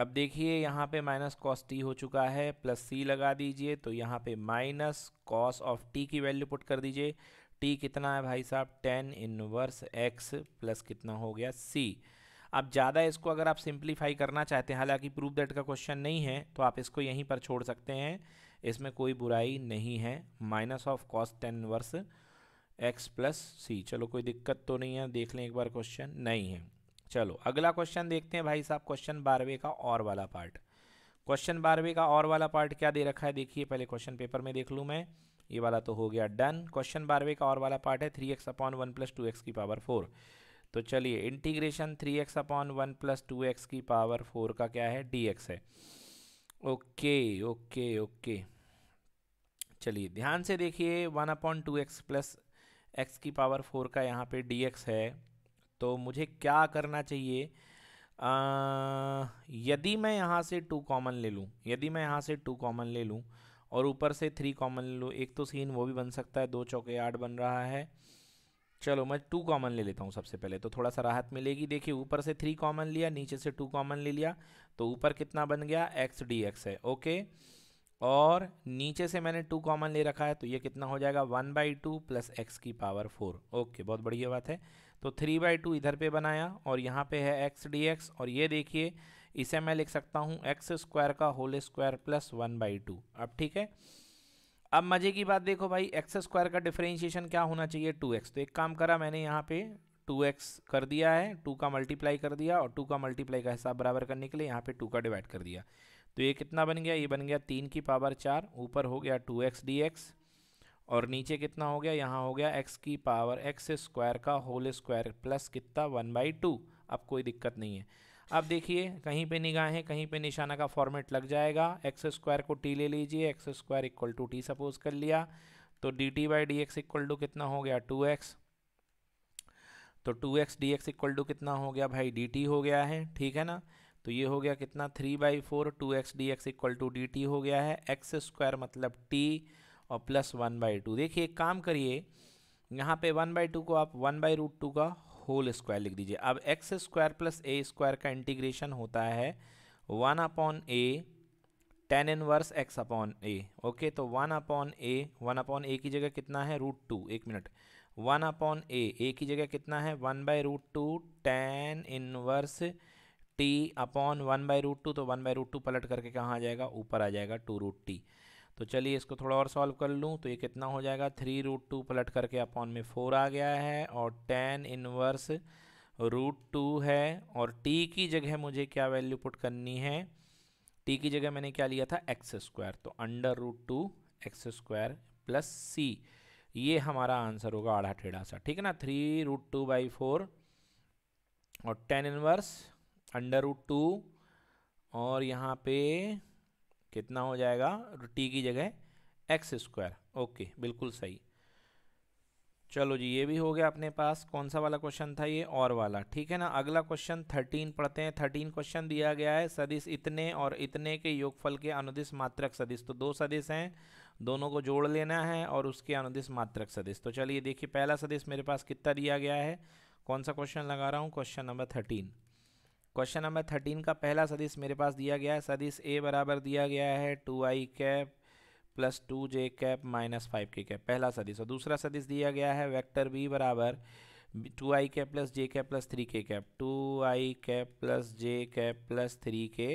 अब देखिए यहाँ पे माइनस कॉस टी हो चुका है प्लस सी लगा दीजिए तो यहाँ पे माइनस कॉस ऑफ टी की वैल्यू पुट कर दीजिए टी कितना है भाई साहब टेन इनवर्स एक्स प्लस कितना हो गया सी अब ज़्यादा इसको अगर आप सिंप्लीफाई करना चाहते हैं हालांकि प्रूफ दैट का क्वेश्चन नहीं है तो आप इसको यहीं पर छोड़ सकते हैं इसमें कोई बुराई नहीं है minus of cos tan inverse x plus c चलो कोई दिक्कत तो नहीं है देख लें एक बार क्वेश्चन नहीं है चलो अगला क्वेश्चन देखते हैं भाई साहब क्वेश्चन बारहवें का और वाला पार्ट क्वेश्चन बारहवें का और वाला पार्ट क्या दे रखा है देखिए पहले क्वेश्चन पेपर में देख लूँ मैं ये वाला तो हो गया डन क्वेश्चन बारहवें का और वाला पार्ट है three x upon one plus two x की पावर फोर तो चलिए integration three x upon one plus two x की पावर फोर का क्या है डी एक्स है ओके ओके ओके चलिए ध्यान से देखिए one upon two x plus x की पावर फोर का यहाँ पे डी एक्स है तो मुझे क्या करना चाहिए आ, यदि मैं यहाँ से टू कॉमन ले लूँ यदि मैं यहाँ से टू कॉमन ले लूँ और ऊपर से थ्री कॉमन ले लूँ एक तो सीन वो भी बन सकता है दो चौके आठ बन रहा है चलो मैं टू कॉमन ले लेता हूँ सबसे पहले तो थोड़ा सा राहत मिलेगी देखिए ऊपर से थ्री कॉमन लिया नीचे से टू कॉमन ले लिया तो ऊपर कितना बन गया एक्स डी एक्स है ओके और नीचे से मैंने टू कॉमन ले रखा है तो ये कितना हो जाएगा one by two plus x की पावर फोर ओके बहुत बढ़िया बात है तो थ्री बाई टू इधर पे बनाया और यहाँ पे है एक्स डी एक्स और ये देखिए इसे मैं लिख सकता हूँ एक्स स्क्वायर का whole square plus one by two अब ठीक है अब मज़े की बात देखो भाई एक्स स्क्वायर का डिफ्रेंशिएशन क्या होना चाहिए टू एक्स तो एक काम करा मैंने यहाँ पे टू एक्स कर दिया है टू का मल्टीप्लाई कर दिया और टू का मल्टीप्लाई का हिसाब बराबर करने के लिए यहाँ पे टू का डिवाइड कर दिया तो ये कितना बन गया ये बन गया तीन की पावर चार ऊपर हो गया टू एक्स डी एक्स और नीचे कितना हो गया यहाँ हो गया एक्स की पावर एक्स स्क्वायर का होल स्क्वायर प्लस कितना वन बाई टू अब कोई दिक्कत नहीं है अब देखिए कहीं पे निगाहें कहीं पे निशाना का फॉर्मेट लग जाएगा एक्स स्क्वायर को टी ले लीजिए x square equal to t suppose कर लिया तो d t by d x equal to कितना हो गया टू एक्स तो two x d x equal to कितना हो गया भाई डी टी हो गया है ठीक है ना तो ये हो गया कितना three by four two x d x equal to d t हो गया है एक्स स्क्वायर मतलब टी और प्लस वन बाई टू देखिए एक काम करिए यहाँ पे वन बाई टू को आप वन बाई रूट टू का होल स्क्वायर लिख दीजिए अब x square plus a square का इंटीग्रेशन होता है one upon a tan inverse x upon a okay तो one upon a one upon a की जगह कितना है रूट टू एक minute one upon a a की जगह कितना है one by root two tan inverse t upon one by root two तो वन बाई रूट टू पलट करके कहाँ आ जाएगा ऊपर आ जाएगा टू रूट टी तो चलिए इसको थोड़ा और सॉल्व कर लूँ तो ये कितना हो जाएगा थ्री रूट टू पलट करके अपॉन में फोर आ गया है और टेन इनवर्स रूट टू है और टी की जगह मुझे क्या वैल्यू पुट करनी है टी की जगह मैंने क्या लिया था एक्स स्क्वायर तो under root two x square plus c ये हमारा आंसर होगा आढ़ा टेढ़ा सा ठीक है ना three root two by four और tan inverse under root two और यहाँ पे कितना हो जाएगा टी की जगह एक्स स्क्वायर ओके बिल्कुल सही चलो जी ये भी हो गया अपने पास कौन सा वाला क्वेश्चन था ये और वाला ठीक है ना अगला क्वेश्चन थर्टीन पढ़ते हैं थर्टीन क्वेश्चन दिया गया है सदिश इतने और इतने के योगफल के अनुदिश मात्रक सदिश तो दो सदिश हैं दोनों को जोड़ लेना है और उसके अनुदिश मात्रक सदिश तो चलिए देखिए पहला सदिश मेरे पास कितना दिया गया है कौन सा क्वेश्चन लगा रहा हूँ question number thirteen question number thirteen का पहला सदिश मेरे पास दिया गया है सदिश ए बराबर दिया गया है two i cap plus two j cap minus five k cap पहला सदिश और दूसरा सदिश दिया गया है वेक्टर बी बराबर two i cap plus j cap plus three k cap two i cap plus j cap plus three k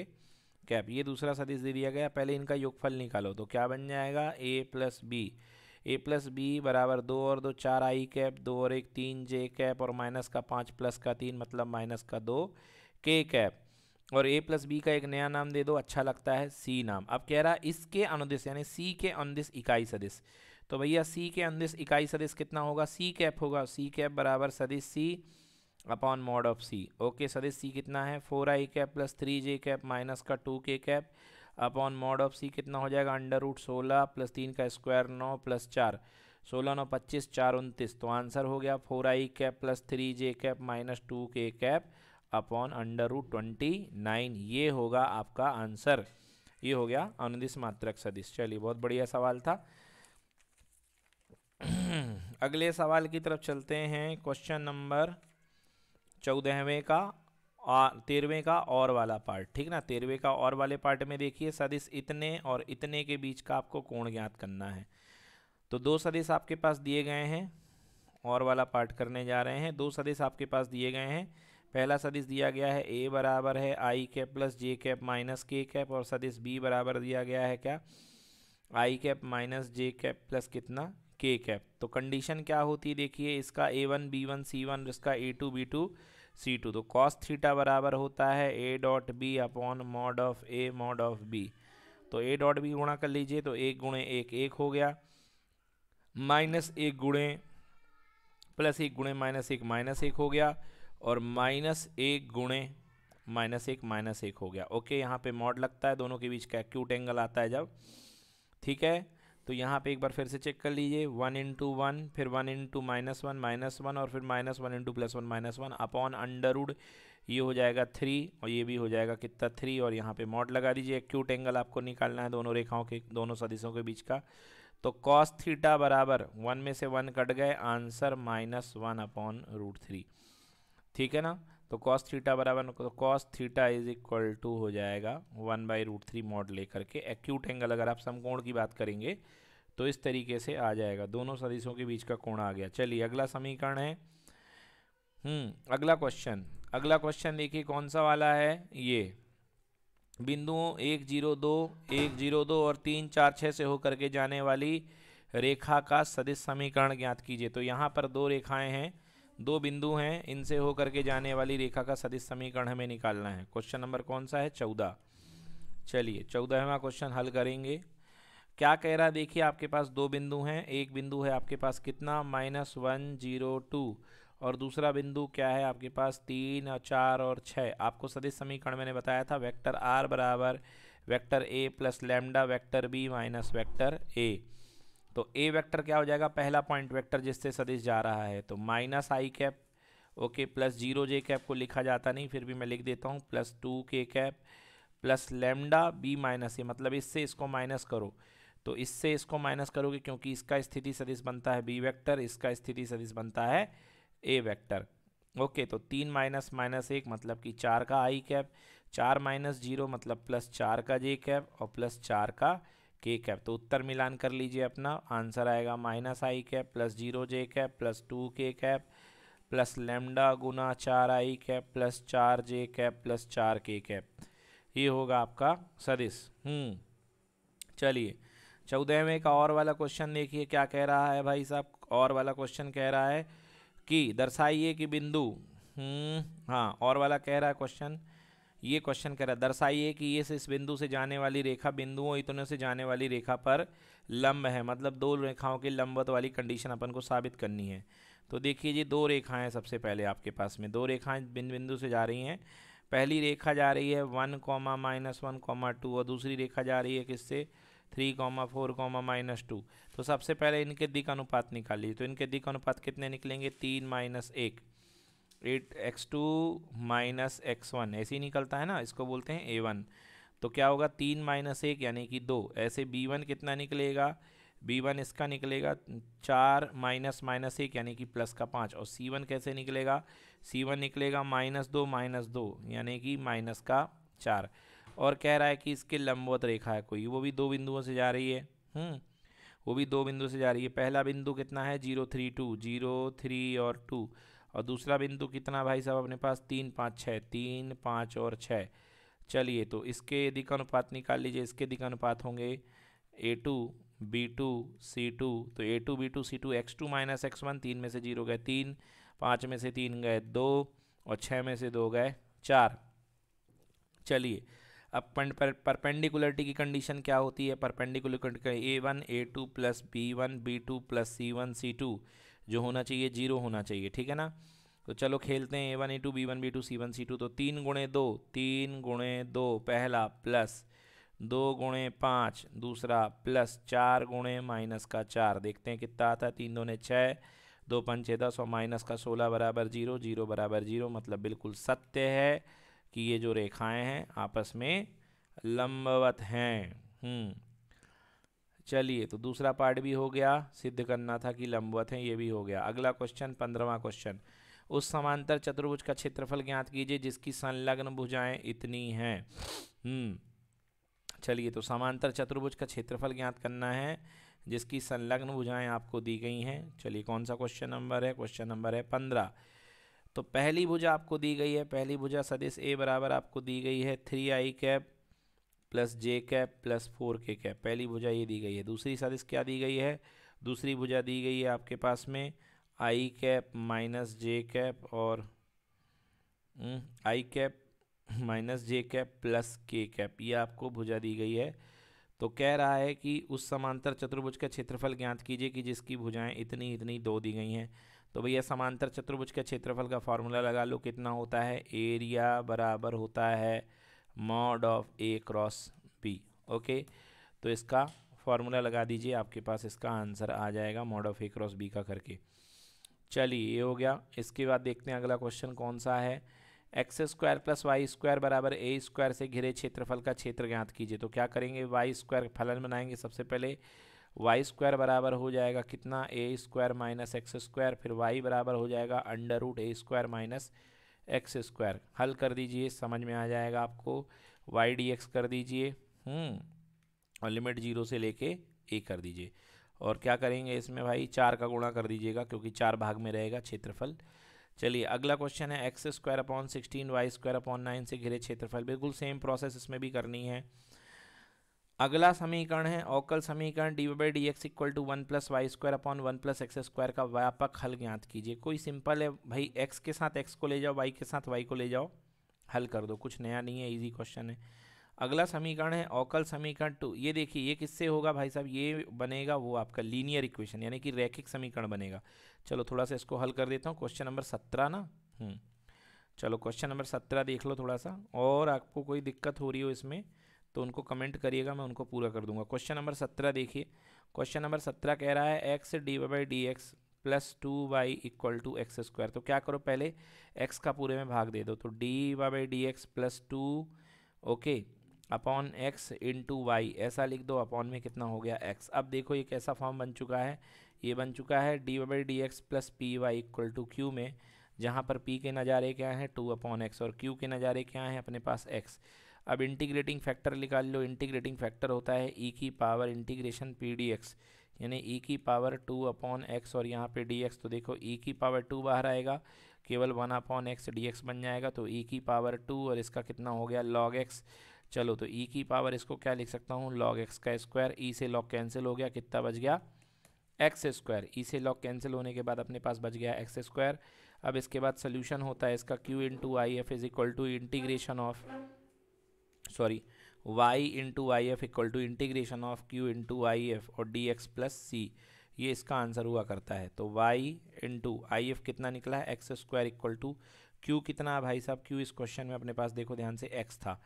cap ये दूसरा सदिश दे दिया गया पहले इनका योगफल निकालो तो क्या बन जाएगा a plus b A plus b बराबर दो और दो चार आई कैप दो और एक तीन जे कैप और माइनस का पाँच प्लस का तीन मतलब माइनस का दो के कैप और ए प्लस बी का एक नया नाम दे दो अच्छा लगता है सी नाम अब कह रहा है इसके अनुदेश यानी सी के अनुदेश इकाई सदिश तो भैया सी के अनुदेश इकाई सदिश कितना होगा सी कैप होगा सी कैप बराबर सदिश c upon mod of c okay सदिश सी कितना है four i cap plus three j cap minus का two k cap upon mod of c कितना हो जाएगा अंडर रूट सोलह प्लस तीन का स्क्वायर नौ प्लस चार सोलह नौ पच्चीस चार उनतीस तो आंसर हो गया four i cap plus three j cap minus two k cap upon under root twenty nine ये होगा आपका आंसर ये हो गया अनुदिश मात्रक सदिश चलिए बहुत बढ़िया सवाल था (clears throat) अगले सवाल की तरफ चलते हैं क्वेश्चन नंबर चौदहवें का और तेरहवें का और वाला पार्ट ठीक ना तेरहवें का और वाले पार्ट में देखिए सदिश इतने और इतने के बीच का आपको कोण ज्ञात करना है तो दो सदिश आपके पास दिए गए हैं और वाला पार्ट करने जा रहे हैं दो सदिश आपके पास दिए गए हैं पहला सदिश दिया गया है ए बराबर है i cap plus j cap minus k cap और सदिश बी बराबर दिया गया है क्या i cap minus j cap plus कितना के कैप तो कंडीशन क्या होती है देखिए इसका a one b one c one इसका a two b two c two तो कॉस थीटा बराबर होता है a dot b upon mod of a mod of b तो ए डॉट बी गुणा कर लीजिए तो एक गुणे एक एक हो गया माइनस एक गुणे प्लस एक गुणे माइनस एक माइनस एक हो गया और माइनस एक गुणे माइनस एक माइनस एक हो गया ओके यहाँ पे मॉड लगता है दोनों के बीच का एक्यूट एंगल आता है जब ठीक है तो यहाँ पे एक बार फिर से चेक कर लीजिए वन इंटू वन फिर one into minus one minus one और फिर minus one into plus one minus one upon under root ये हो जाएगा थ्री और ये भी हो जाएगा कितना थ्री और यहाँ पे मॉड लगा दीजिए एक्यूट एंगल आपको निकालना है दोनों रेखाओं के दोनों सदिशों के बीच का तो कॉस थीटा बराबर वन में से वन कट गए answer minus one upon root three ठीक है ना तो कॉस थीटा बराबर तो cos theta is equal to हो जाएगा one by root three mod लेकर के एक्यूट एंगल अगर आप समकोण की बात करेंगे तो इस तरीके से आ जाएगा दोनों सदिशों के बीच का कोण आ गया चलिए अगला समीकरण है हम्म, अगला क्वेश्चन अगला क्वेश्चन देखिए कौन सा वाला है ये बिंदुओं एक जीरो दो एक जीरो दो और तीन चार छः से होकर के जाने वाली रेखा का सदिश समीकरण ज्ञात कीजिए तो यहाँ पर दो रेखाएं हैं दो बिंदु हैं इनसे होकर के जाने वाली रेखा का सदिश समीकरण हमें निकालना है क्वेश्चन नंबर कौन सा है चौदह चलिए चौदहवा क्वेश्चन हल करेंगे क्या कह रहा है देखिए आपके पास दो बिंदु हैं एक बिंदु है आपके पास कितना माइनस वन जीरो टू और दूसरा बिंदु क्या है आपके पास तीन और चार और छः आपको सदिश समीकरण मैंने बताया था वेक्टर आर बराबर vector a plus lambda vector b minus vector a तो ए वेक्टर क्या हो जाएगा पहला पॉइंट वेक्टर जिससे सदिश जा रहा है तो minus i cap okay plus zero j cap को लिखा जाता नहीं फिर भी मैं लिख देता हूँ plus two k cap plus lambda b minus a मतलब इससे इसको माइनस करो तो इससे इसको माइनस करोगे क्योंकि इसका स्थिति सदिश बनता है बी वैक्टर इसका स्थिति सदिश बनता है ए वैक्टर ओके तो तीन माइनस माइनस एक मतलब कि चार का आई कैप चार माइनस जीरो मतलब प्लस चार का जे कैप और प्लस चार का के कैप तो उत्तर मिलान कर लीजिए अपना आंसर आएगा minus i cap plus zero j cap plus two k cap plus lambda गुना चार आई कैप प्लस चार जे कैप प्लस चार के कैप ये होगा आपका सदिश हम्म, चलिए चौदहवें का और वाला क्वेश्चन देखिए क्या कह रहा है भाई साहब और वाला क्वेश्चन कह रहा है कि दर्शाइए कि बिंदु हम्म, हाँ और वाला कह रहा है क्वेश्चन ये क्वेश्चन करा दर्शाइए कि ये इस बिंदु से जाने वाली रेखा बिंदुओं इतने से जाने वाली रेखा पर लंब है मतलब दो रेखाओं की लंबत वाली कंडीशन अपन को साबित करनी है तो देखिए जी दो रेखाएं सबसे पहले आपके पास में दो रेखाएं बिन बिंदु से जा रही हैं पहली रेखा जा रही है one comma minus one comma two और दूसरी रेखा जा रही है किससे three comma four comma minus two तो सबसे पहले इनके दिक अनुपात निकालिए तो इनके दिक अनुपात कितने निकलेंगे तीन माइनस एक एट x two minus x one ऐसे ही निकलता है ना इसको बोलते हैं ए वन तो क्या होगा तीन माइनस एक यानी कि दो ऐसे बी वन कितना निकलेगा बी वन इसका निकलेगा चार माइनस माइनस एक यानी कि प्लस का पाँच और सी वन कैसे निकलेगा सी वन निकलेगा माइनस दो माइनस दो यानी कि माइनस का चार और कह रहा है कि इसके लंबवत रेखा है कोई वो भी दो बिंदुओं से जा रही है हम्म। वो भी दो बिंदु से जा रही है पहला बिंदु कितना है zero three two zero three और टू और दूसरा बिंदु कितना भाई साहब अपने पास तीन पाँच छः तीन पाँच और छः चलिए तो इसके यदि का अनुपात निकाल लीजिए इसके यदि अनुपात होंगे a two b two c two तो a two b two c two x two minus x one तीन में से जीरो गए तीन पाँच में से तीन गए दो और छः में से दो गए चार चलिए अब पर, परपेंडिकुलरिटी की कंडीशन क्या होती है perpendicular a one a two plus b one b two plus c one c two जो होना चाहिए जीरो होना चाहिए ठीक है ना तो चलो खेलते हैं a one a two b one b two c one c two तो तीन गुणे दो तीन गुणे दो पहला प्लस दो गुणे पाँच दूसरा प्लस चार गुणे माइनस का चार देखते हैं कितना आता है तीन दो ने छः दो पंचे दस और माइनस का सोलह बराबर जीरो जीरो बराबर जीरो मतलब बिल्कुल सत्य है कि ये जो रेखाएं हैं आपस में लंबवत हैं हम्म। चलिए तो दूसरा पार्ट भी हो गया सिद्ध करना था कि लंबवत है ये भी हो गया अगला क्वेश्चन पंद्रहवा क्वेश्चन उस समांतर चतुर्भुज का क्षेत्रफल ज्ञात कीजिए जिसकी संलग्न भुजाएं इतनी हैं हम्म, चलिए तो समांतर चतुर्भुज का क्षेत्रफल ज्ञात करना है जिसकी संलग्न भुजाएं आपको दी गई हैं चलिए कौन सा क्वेश्चन नंबर है क्वेश्चन नंबर है पंद्रह तो पहली भुजा आपको दी गई है पहली भुजा सदिश ए बराबर आपको दी गई है three i cap plus j cap plus four k cap पहली भुजा ये दी गई है दूसरी साजिश क्या दी गई है दूसरी भुजा दी गई है आपके पास में i cap minus j cap और i hmm, cap minus j cap plus k cap ये आपको भुजा दी गई है तो कह रहा है कि उस समांतर चतुर्भुज का क्षेत्रफल ज्ञात कीजिए कि जिसकी भुजाएं इतनी इतनी दो दी गई हैं तो भैया समांतर चतुर्भुज का क्षेत्रफल का फॉर्मूला लगा लो कितना होता है एरिया बराबर होता है mod of a cross b okay तो इसका फॉर्मूला लगा दीजिए आपके पास इसका आंसर आ जाएगा mod of a cross b का करके चलिए ये हो गया इसके बाद देखते हैं अगला क्वेश्चन कौन सा है x square plus y square बराबर ए स्क्वायर से घिरे क्षेत्रफल का क्षेत्र ज्ञात कीजिए तो क्या करेंगे वाई स्क्वायर फलन बनाएंगे सबसे पहले वाई स्क्वायर बराबर हो जाएगा कितना a square minus x square फिर वाई बराबर हो जाएगा under root a square minus x square हल कर दीजिए समझ में आ जाएगा आपको वाई डी एक्स कर दीजिए हम्म, और लिमिट जीरो से लेके ए कर दीजिए और क्या करेंगे इसमें भाई चार का गुणा कर दीजिएगा क्योंकि चार भाग में रहेगा क्षेत्रफल चलिए अगला क्वेश्चन है x square upon sixteen y square upon nine से घिरे क्षेत्रफल बिल्कुल सेम प्रोसेस इसमें भी करनी है अगला समीकरण है ओकल समीकरण d by d x equal to one plus y square upon one plus x square का व्यापक हल ज्ञात कीजिए कोई सिंपल है भाई एक्स के साथ एक्स को ले जाओ वाई के साथ वाई को ले जाओ हल कर दो कुछ नया नहीं है इजी क्वेश्चन है अगला समीकरण है ओकल समीकरण टू ये देखिए ये किससे होगा भाई साहब ये बनेगा वो आपका लीनियर इक्वेशन यानी कि रैखिक समीकरण बनेगा चलो थोड़ा सा इसको हल कर देता हूँ क्वेश्चन नंबर सत्रह ना हम्म, चलो क्वेश्चन नंबर सत्रह देख लो थोड़ा सा और आपको कोई दिक्कत हो रही हो इसमें तो उनको कमेंट करिएगा मैं उनको पूरा कर दूंगा क्वेश्चन नंबर सत्रह देखिए क्वेश्चन नंबर सत्रह कह रहा है x d y by d x plus two y equal to x square तो क्या करो पहले एक्स का पूरे में भाग दे दो तो d y by d x plus two okay upon x in two y ऐसा लिख दो अपॉन में कितना हो गया एक्स अब देखो ये कैसा फॉर्म बन चुका है ये बन चुका है d y by d x plus p y equal to q में जहाँ पर पी के नज़ारे क्या हैं टू अपॉन एक्स और क्यू के नज़ारे क्या हैं अपने पास एक्स अब इंटीग्रेटिंग फैक्टर निकाल लो इंटीग्रेटिंग फैक्टर होता है ई e की power integration p d x यानी ई e की पावर टू अपॉन एक्स और यहाँ पे डी एक्स तो देखो ई e की पावर टू बाहर आएगा केवल one upon x d x बन जाएगा तो ई e की पावर टू और इसका कितना हो गया लॉग एक्स चलो तो ई e की पावर इसको क्या लिख सकता हूँ लॉग एक्स का स्क्वायर ई e से लॉग कैंसिल हो गया कितना बच गया एक्स स्क्वायर ई से लॉग कैंसिल होने के बाद अपने पास बच गया एक्स स्क्वायर अब इसके बाद सोल्यूशन होता है इसका q into i f is equal to integration of sorry y into i f equal to integration of q into i f और डी एक्स प्लस सी ये इसका आंसर हुआ करता है तो वाई इंटू आई एफ कितना निकला है x square equal to q कितना भाई साहब क्यू इस क्वेश्चन में अपने पास देखो ध्यान से एक्स था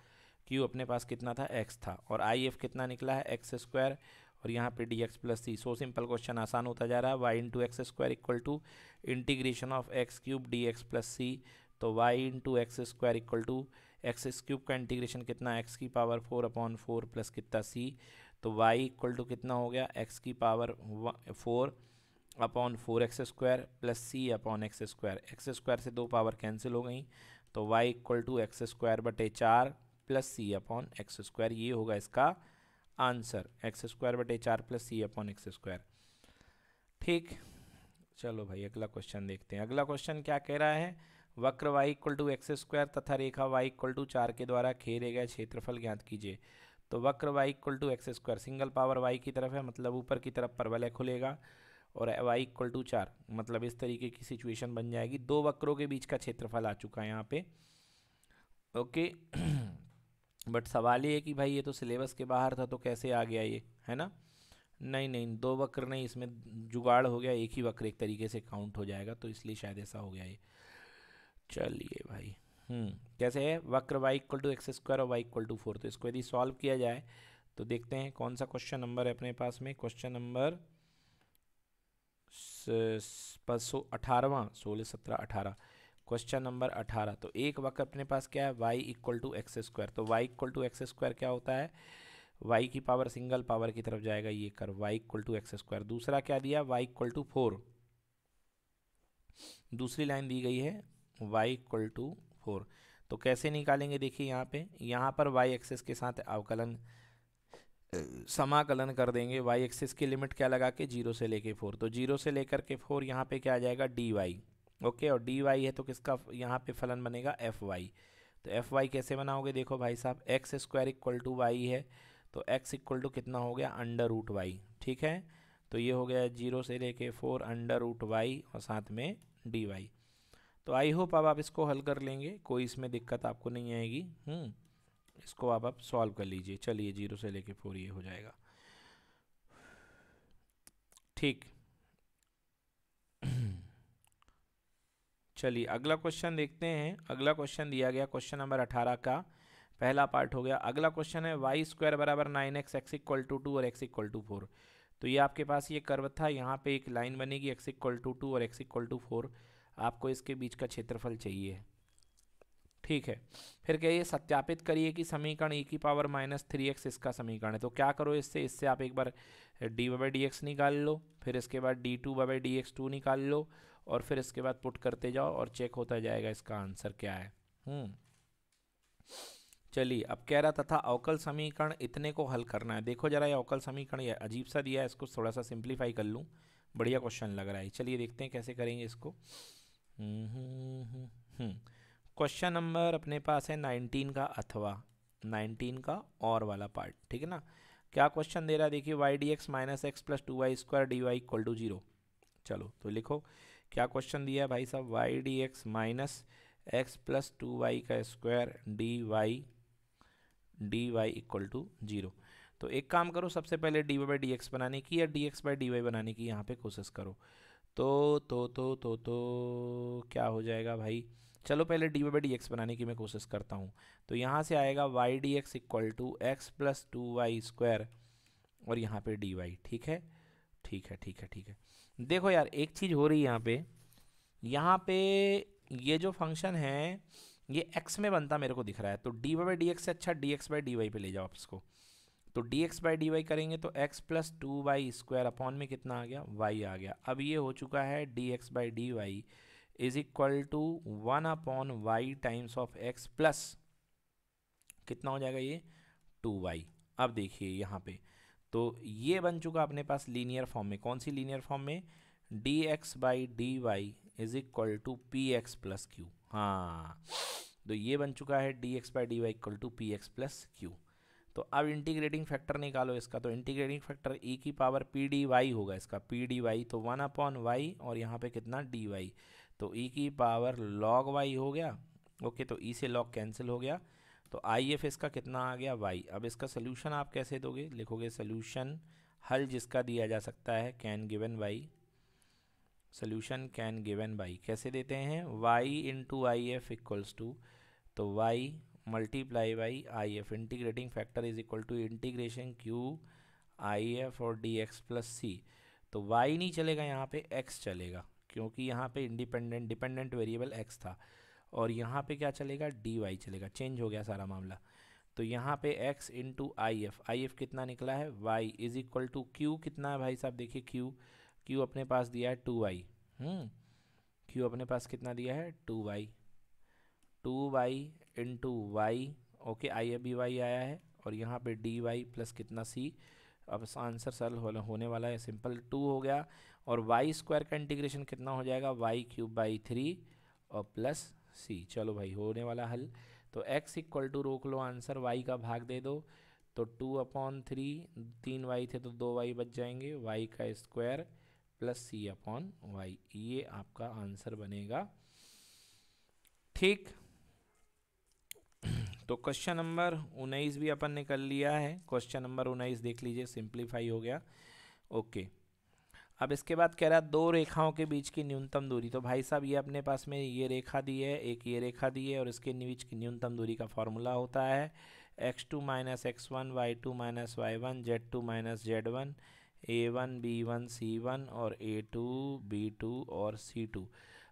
क्यू अपने पास कितना था एक्स था और आई एफ कितना निकला है एक्स स्क्वायर और यहाँ पे d x plus c so simple question आसान होता जा रहा है y into x square equal to integration of x cube d x plus c तो y into x square equal to x cube का इंटीग्रेशन कितना एक्स की power four upon four plus कितना सी तो वाई इक्वल टू कितना हो गया x की power four upon four x square plus c upon x square x square से दो पावर कैंसिल हो गई तो y equal to x square बटे चार plus c upon x square ये होगा इसका आंसर एक्स स्क्वायर बटे चार plus c upon x square ठीक चलो भाई अगला क्वेश्चन देखते हैं अगला क्वेश्चन क्या कह रहा है वक्र y equal to x square तथा रेखा वाई इक्वल टू चार के द्वारा घेरे गए क्षेत्रफल ज्ञात कीजिए तो वक्र y equal to x square single power y की तरफ है मतलब ऊपर की तरफ परवलय खुलेगा और वाई इक्वल टू चार मतलब इस तरीके की सिचुएशन बन जाएगी दो वक्रों के बीच का क्षेत्रफल आ चुका है यहाँ पे ओके (clears throat) बट सवाल ये है कि भाई ये तो सिलेबस के बाहर था तो कैसे आ गया ये है ना नहीं नहीं दो वक्र नहीं इसमें जुगाड़ हो गया एक ही वक्र एक तरीके से काउंट हो जाएगा तो इसलिए शायद ऐसा हो गया ये चलिए भाई हम्म, कैसे है वक्र y equal to x square और वाई इक्वल टू फोर तो इसको यदि सॉल्व किया जाए तो देखते हैं कौन सा क्वेश्चन नंबर है अपने पास में क्वेश्चन नंबर सो अठारहवा सोलह सत्रह अठारह क्वेश्चन नंबर अठारह तो एक वक्र अपने पास क्या है y equal to x square तो y equal to x square क्या होता है वाई की पावर सिंगल पावर की तरफ जाएगा ये कर y equal to x square दूसरा क्या दिया वाई इक्वल टू फोर दूसरी लाइन दी गई है वाई इक्वल टू फोर तो कैसे निकालेंगे देखिए यहाँ पे यहाँ पर वाई एक्सेस के साथ अवकलन समाकलन कर देंगे वाई एक्सेस की लिमिट क्या लगा के जीरो से लेके फोर तो जीरो से लेकर के फोर यहाँ पे क्या आ जाएगा डी वाई ओके और डी वाई है तो किसका यहाँ पे फलन बनेगा एफ वाई तो एफ वाई कैसे बनाओगे देखो भाई साहब x square equal to y है तो एक्स इक्वल टू कितना हो गया अंडर रूट वाई ठीक है तो ये हो गया जीरो से लेके फोर अंडर रूट वाई और साथ में डी वाई तो आई होप अब आप इसको हल कर लेंगे कोई इसमें दिक्कत आपको नहीं आएगी हम्म इसको आप आप सॉल्व कर लीजिए चलिए जीरो से लेके फोर ये हो जाएगा ठीक चलिए अगला क्वेश्चन देखते हैं अगला क्वेश्चन दिया गया क्वेश्चन नंबर अठारह का पहला पार्ट हो गया अगला क्वेश्चन है वाई स्क्वायर बराबर nine x x equal to two और एक्स इक्वल टू फोर तो ये आपके पास ये कर्व था यहाँ पे एक लाइन बनेगी एक्स इक्वल टू टू और एक्स इक्वल टू फोर आपको इसके बीच का क्षेत्रफल चाहिए ठीक है फिर कहिए सत्यापित करिए कि समीकरण e की पावर माइनस थ्री एक्स इसका समीकरण है तो क्या करो इससे इससे आप एक बार डी बाई डी एक्स निकाल लो फिर इसके बाद d two by d x two निकाल लो और फिर इसके बाद पुट करते जाओ और चेक होता जाएगा इसका आंसर क्या है हम्म। चलिए अब कह रहा था, था अवकल समीकरण इतने को हल करना है देखो जरा ये अवकल समीकरण ये अजीब सा दिया है इसको थोड़ा सा सिंप्लीफाई कर लूँ बढ़िया क्वेश्चन लग रहा है चलिए देखते हैं कैसे करेंगे इसको क्वेश्चन mm-hmm. Number hmm. अपने पास है नाइनटीन का अथवा नाइनटीन का और वाला पार्ट ठीक है ना क्या क्वेश्चन दे रहा है देखिए y d x minus x plus two y square d y equal to zero चलो तो लिखो क्या क्वेश्चन दिया है भाई साहब y d x minus x plus two y का square d y d y equal to zero तो एक काम करो सबसे पहले d y by d x बनाने की या d x by d y बनाने की यहाँ पे कोशिश करो तो तो तो तो तो क्या हो जाएगा भाई चलो पहले डी बाई डी एक्स बनाने की मैं कोशिश करता हूँ तो यहाँ से आएगा y d x equal to x plus two y square और यहाँ पे डी वाई ठीक है ठीक है ठीक है ठीक है देखो यार एक चीज़ हो रही है यहाँ पे यहाँ पे ये जो फंक्शन है ये एक्स में बनता मेरे को दिख रहा है तो डी वाई डी एक्स से अच्छा d x by d y पर ले जाओ आप इसको तो d x by d y करेंगे तो x plus two y square upon में कितना आ गया वाई आ गया अब ये हो चुका है d x by d y is equal to one upon y times of x plus कितना हो जाएगा ये टू वाई अब देखिए यहाँ पे तो ये बन चुका अपने पास लीनियर फॉर्म में कौन सी लीनियर फॉर्म में d x by d y is equal to p x plus q हाँ तो ये बन चुका है d x by d y equal to p x plus q तो अब इंटीग्रेटिंग फैक्टर निकालो इसका तो इंटीग्रेटिंग फैक्टर ई की पावर पी डी वाई होगा इसका पी डी वाई तो वन अपॉन वाई और यहाँ पे कितना डी वाई तो ई e की पावर लॉग वाई हो गया ओके तो ई e से लॉग कैंसिल हो गया तो आई एफ इसका कितना आ गया वाई अब इसका सोल्यूशन आप कैसे दोगे लिखोगे सोल्यूशन हल जिसका दिया जा सकता है can given y solution can given by कैसे देते हैं y into i f equals to तो y multiply by i f integrating factor is equal to integration q i f और डी एक्स प्लस सी तो y नहीं चलेगा यहाँ पे एक्स चलेगा क्योंकि यहाँ पे इंडिपेंडेंट डिपेंडेंट वेरिएबल एक्स था और यहाँ पे क्या चलेगा डी वाई चलेगा चेंज हो गया सारा मामला तो यहाँ पे x into i f i f कितना निकला है y is equal to q कितना है भाई साहब देखिए q q अपने पास दिया है टू वाई क्यू अपने पास कितना दिया है two y two y into y okay आई अभी वाई आया है और यहाँ पे डी वाई प्लस कितना सी अब आंसर सरल होने वाला है सिंपल टू हो गया और वाई स्क्वायर का इंटीग्रेशन कितना हो जाएगा वाई क्यूब बाई थ्री और प्लस सी चलो भाई होने वाला हल तो एक्स इक्वल टू रोक लो आंसर वाई का भाग दे दो तो टू अपॉन थ्री तीन वाई थे तो दो वाई बच जाएंगे वाई का square plus c upon y ये आपका आंसर बनेगा ठीक तो क्वेश्चन नंबर उन्नीस भी अपन ने कर लिया है क्वेश्चन नंबर उन्नीस देख लीजिए सिंप्लीफाई हो गया ओके अब इसके बाद कह रहा है दो रेखाओं के बीच की न्यूनतम दूरी तो भाई साहब ये अपने पास में ये रेखा दी है एक ये रेखा दी है और इसके बीच की न्यूनतम दूरी का फॉर्मूला होता है x two minus x one y two minus y one z two minus z one ए one b one c one और ए टू बी टू और सी टू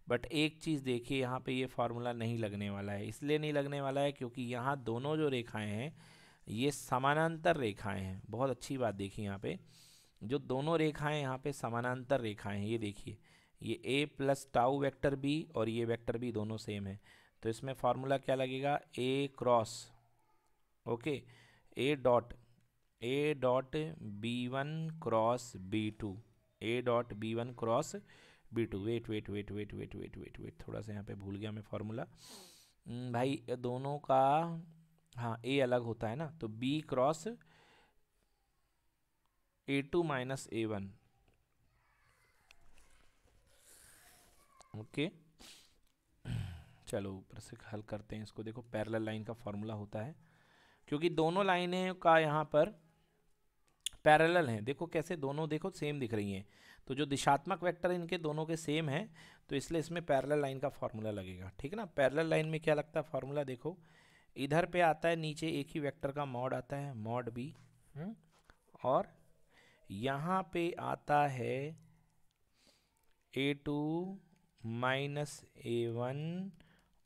बट एक चीज़ देखिए यहाँ पे ये फार्मूला नहीं लगने वाला है इसलिए नहीं लगने वाला है क्योंकि यहाँ दोनों जो रेखाएं हैं ये समानांतर रेखाएं हैं बहुत अच्छी बात देखिए यहाँ पे जो दोनों रेखाएं यहाँ पे समानांतर रेखाएं हैं ये देखिए ये a plus tau vector b और ये वैक्टर बी दोनों सेम है तो इसमें फार्मूला क्या लगेगा a cross okay a dot a dot b one cross b two a dot b one cross b two wait wait wait wait wait wait wait wait थोड़ा सा यहाँ पे भूल गया मैं फार्मूला hmm, भाई दोनों का हाँ ए अलग होता है ना तो b cross a two minus a one okay चलो ऊपर से हल करते हैं इसको देखो पैरेलल लाइन का फार्मूला होता है क्योंकि दोनों लाइनें का यहाँ पर पैरेलल हैं देखो कैसे दोनों देखो सेम दिख रही हैं तो जो दिशात्मक वेक्टर इनके दोनों के सेम हैं तो इसलिए इसमें पैरेलल लाइन का फार्मूला लगेगा ठीक है ना पैरेलल लाइन में क्या लगता है फॉर्मूला देखो इधर पे आता है नीचे एक ही वेक्टर का मॉड आता है मॉड हम्म, बी और यहाँ पे आता है a two minus a one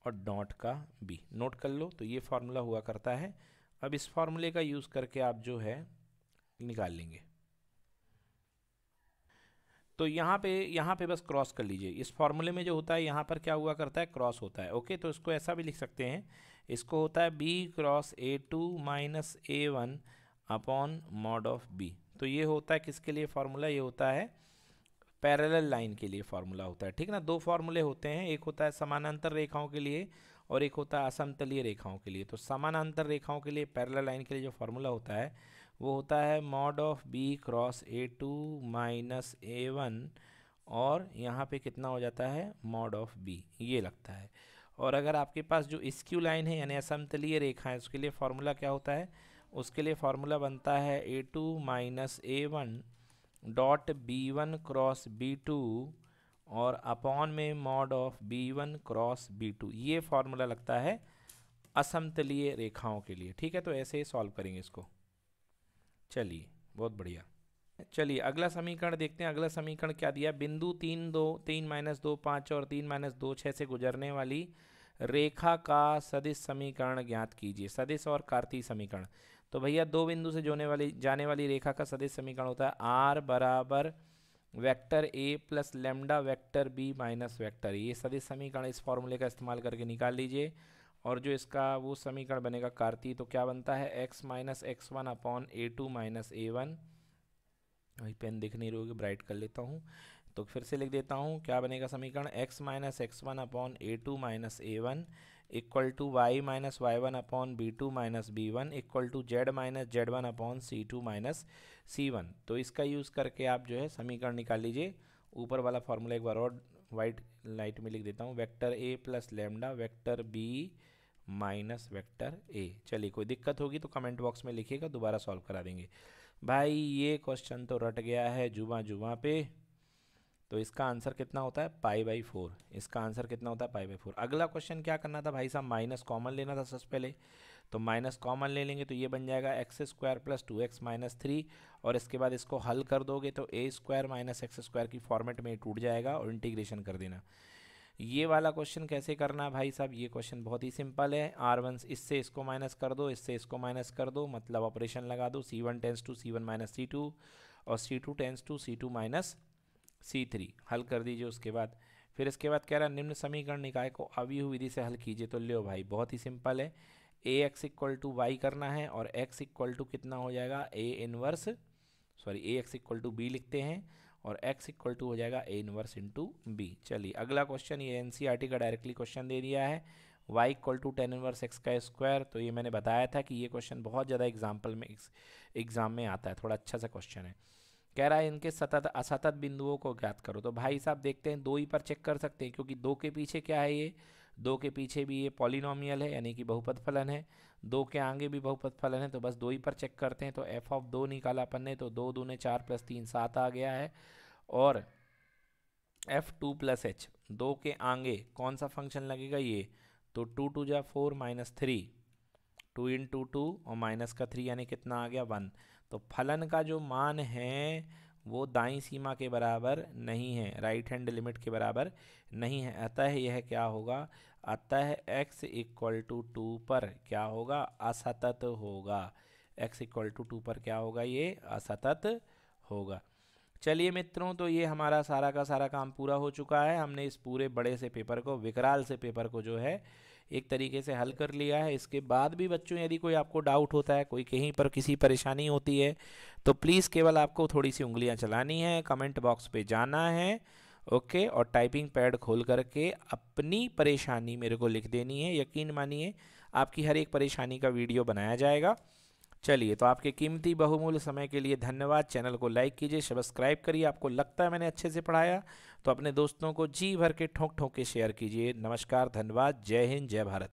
और डॉट का बी नोट कर लो तो ये फार्मूला हुआ करता है अब इस फार्मूले का यूज़ करके आप जो है निकाल लेंगे तो यहाँ पे यहाँ पे बस क्रॉस कर लीजिए इस फॉर्मूले में जो होता है यहाँ पर क्या हुआ करता है क्रॉस होता है ओके तो इसको ऐसा भी लिख सकते हैं इसको होता है b cross a two minus a one upon mod of b तो ये होता है किसके लिए फार्मूला ये होता है पैरेलल लाइन के लिए फार्मूला होता है ठीक ना दो फार्मूले होते हैं एक होता है समानांतर रेखाओं के लिए और एक होता है असमतलीय रेखाओं के लिए तो समानांतर रेखाओं के लिए पैरेलल लाइन के लिए जो फार्मूला होता है वो होता है mod of b cross a two minus a one और यहाँ पे कितना हो जाता है मॉड ऑफ बी ये लगता है और अगर आपके पास जो स्क्यू लाइन है यानी असमतलीय रेखा है उसके लिए फार्मूला क्या होता है उसके लिए फार्मूला बनता है a two minus a one dot b one cross b two और अपॉन में mod of b one cross b two ये फार्मूला लगता है असमतलीय रेखाओं के लिए ठीक है तो ऐसे ही सॉल्व करेंगे इसको चलिए बहुत बढ़िया चलिए अगला समीकरण देखते हैं अगला समीकरण क्या दिया बिंदु तीन दो तीन माइनस दो पाँच और तीन माइनस दो छः से गुजरने वाली रेखा का सदिश समीकरण ज्ञात कीजिए सदिश और कार्तीय समीकरण तो भैया दो बिंदु से जोने वाली जाने वाली रेखा का सदिश समीकरण होता है आर बराबर vector a plus lambda vector b minus vector ये सदिश समीकरण इस फॉर्मूले का इस्तेमाल करके निकाल लीजिए और जो इसका वो समीकरण बनेगा कार्तीय तो क्या बनता है x minus x one upon a two minus a one वही पेन दिख नहीं रही होगी ब्राइट कर लेता हूँ तो फिर से लिख देता हूँ क्या बनेगा समीकरण x minus x one upon a two minus a one equal to y minus y one upon b two minus b one equal to z minus z one upon c two minus c one तो इसका use करके आप जो है समीकरण निकाल लीजिए ऊपर वाला फॉर्मूला एक बार और वाइट लाइट में लिख देता हूँ vector a plus lambda vector b minus vector a चलिए कोई दिक्कत होगी तो कमेंट बॉक्स में लिखिएगा दोबारा सॉल्व करा देंगे भाई ये क्वेश्चन तो रट गया है जुबा जुबा पे तो इसका आंसर कितना होता है पाई बाई फोर इसका आंसर कितना होता है पाई बाई फोर अगला क्वेश्चन क्या करना था भाई साहब माइनस कॉमन लेना था सबसे पहले तो माइनस कॉमन ले लेंगे तो ये बन जाएगा x square plus two x minus three और इसके बाद इसको हल कर दोगे तो a square minus x square की फॉर्मेट में टूट जाएगा और इंटीग्रेशन कर देना ये वाला क्वेश्चन कैसे करना है भाई साहब ये क्वेश्चन बहुत ही सिंपल है आर वन इससे इसको माइनस कर दो इससे इसको माइनस कर दो मतलब ऑपरेशन लगा दो c one tends to c one minus c two और c two tends to c two minus c three हल कर दीजिए उसके बाद फिर इसके बाद कह रहा है निम्न समीकरण निकाय को अवयु विधि से हल कीजिए तो लियो भाई बहुत ही सिंपल है a x equal to y करना है और एक्स इक्वल टू कितना हो जाएगा a inverse sorry a x equal to b लिखते हैं और x इक्वल टू हो जाएगा ए इनवर्स इंटू बी चलिए अगला क्वेश्चन ये एन e का डायरेक्टली क्वेश्चन दे दिया है y equal to tan inverse x का स्क्वायर तो ये मैंने बताया था कि ये क्वेश्चन बहुत ज़्यादा एग्जाम्पल में एग्ज़ाम में आता है थोड़ा अच्छा सा क्वेश्चन है कह रहा है इनके सतत असतत बिंदुओं को ज्ञात करो तो भाई साहब देखते हैं दो ही पर चेक कर सकते हैं क्योंकि दो के पीछे क्या है ये दो के पीछे भी ये पॉलिनोमियल है यानी कि बहुपद फलन है दो के आगे भी बहुपद फलन है तो बस दो ही पर चेक करते हैं तो एफ ऑफ दो निकाला अपन ने तो दो दूने चार प्लस तीन सात आ गया है और एफ टू प्लस एच दो के आगे कौन सा फंक्शन लगेगा ये तो टू टू जा four minus three two in two two और माइनस का थ्री यानी कितना आ गया वन तो फलन का जो मान है वो दाई सीमा के बराबर नहीं है राइट हैंड लिमिट के बराबर नहीं है अतः यह क्या होगा अतः x इक्वल टू टू पर क्या होगा असतत होगा x इक्वल टू टू पर क्या होगा ये असतत होगा चलिए मित्रों तो ये हमारा सारा का सारा काम पूरा हो चुका है हमने इस पूरे बड़े से पेपर को विकराल से पेपर को जो है एक तरीके से हल कर लिया है इसके बाद भी बच्चों यदि कोई आपको डाउट होता है कोई कहीं पर किसी परेशानी होती है तो प्लीज़ केवल आपको थोड़ी सी उंगलियां चलानी है कमेंट बॉक्स पे जाना है ओके और टाइपिंग पैड खोल करके अपनी परेशानी मेरे को लिख देनी है यकीन मानिए आपकी हर एक परेशानी का वीडियो बनाया जाएगा चलिए तो आपके कीमती बहुमूल्य समय के लिए धन्यवाद चैनल को लाइक कीजिए सब्सक्राइब करिए आपको लगता है मैंने अच्छे से पढ़ाया तो अपने दोस्तों को जी भर के ठोंक ठोंक के शेयर कीजिए नमस्कार धन्यवाद जय हिंद जय भारत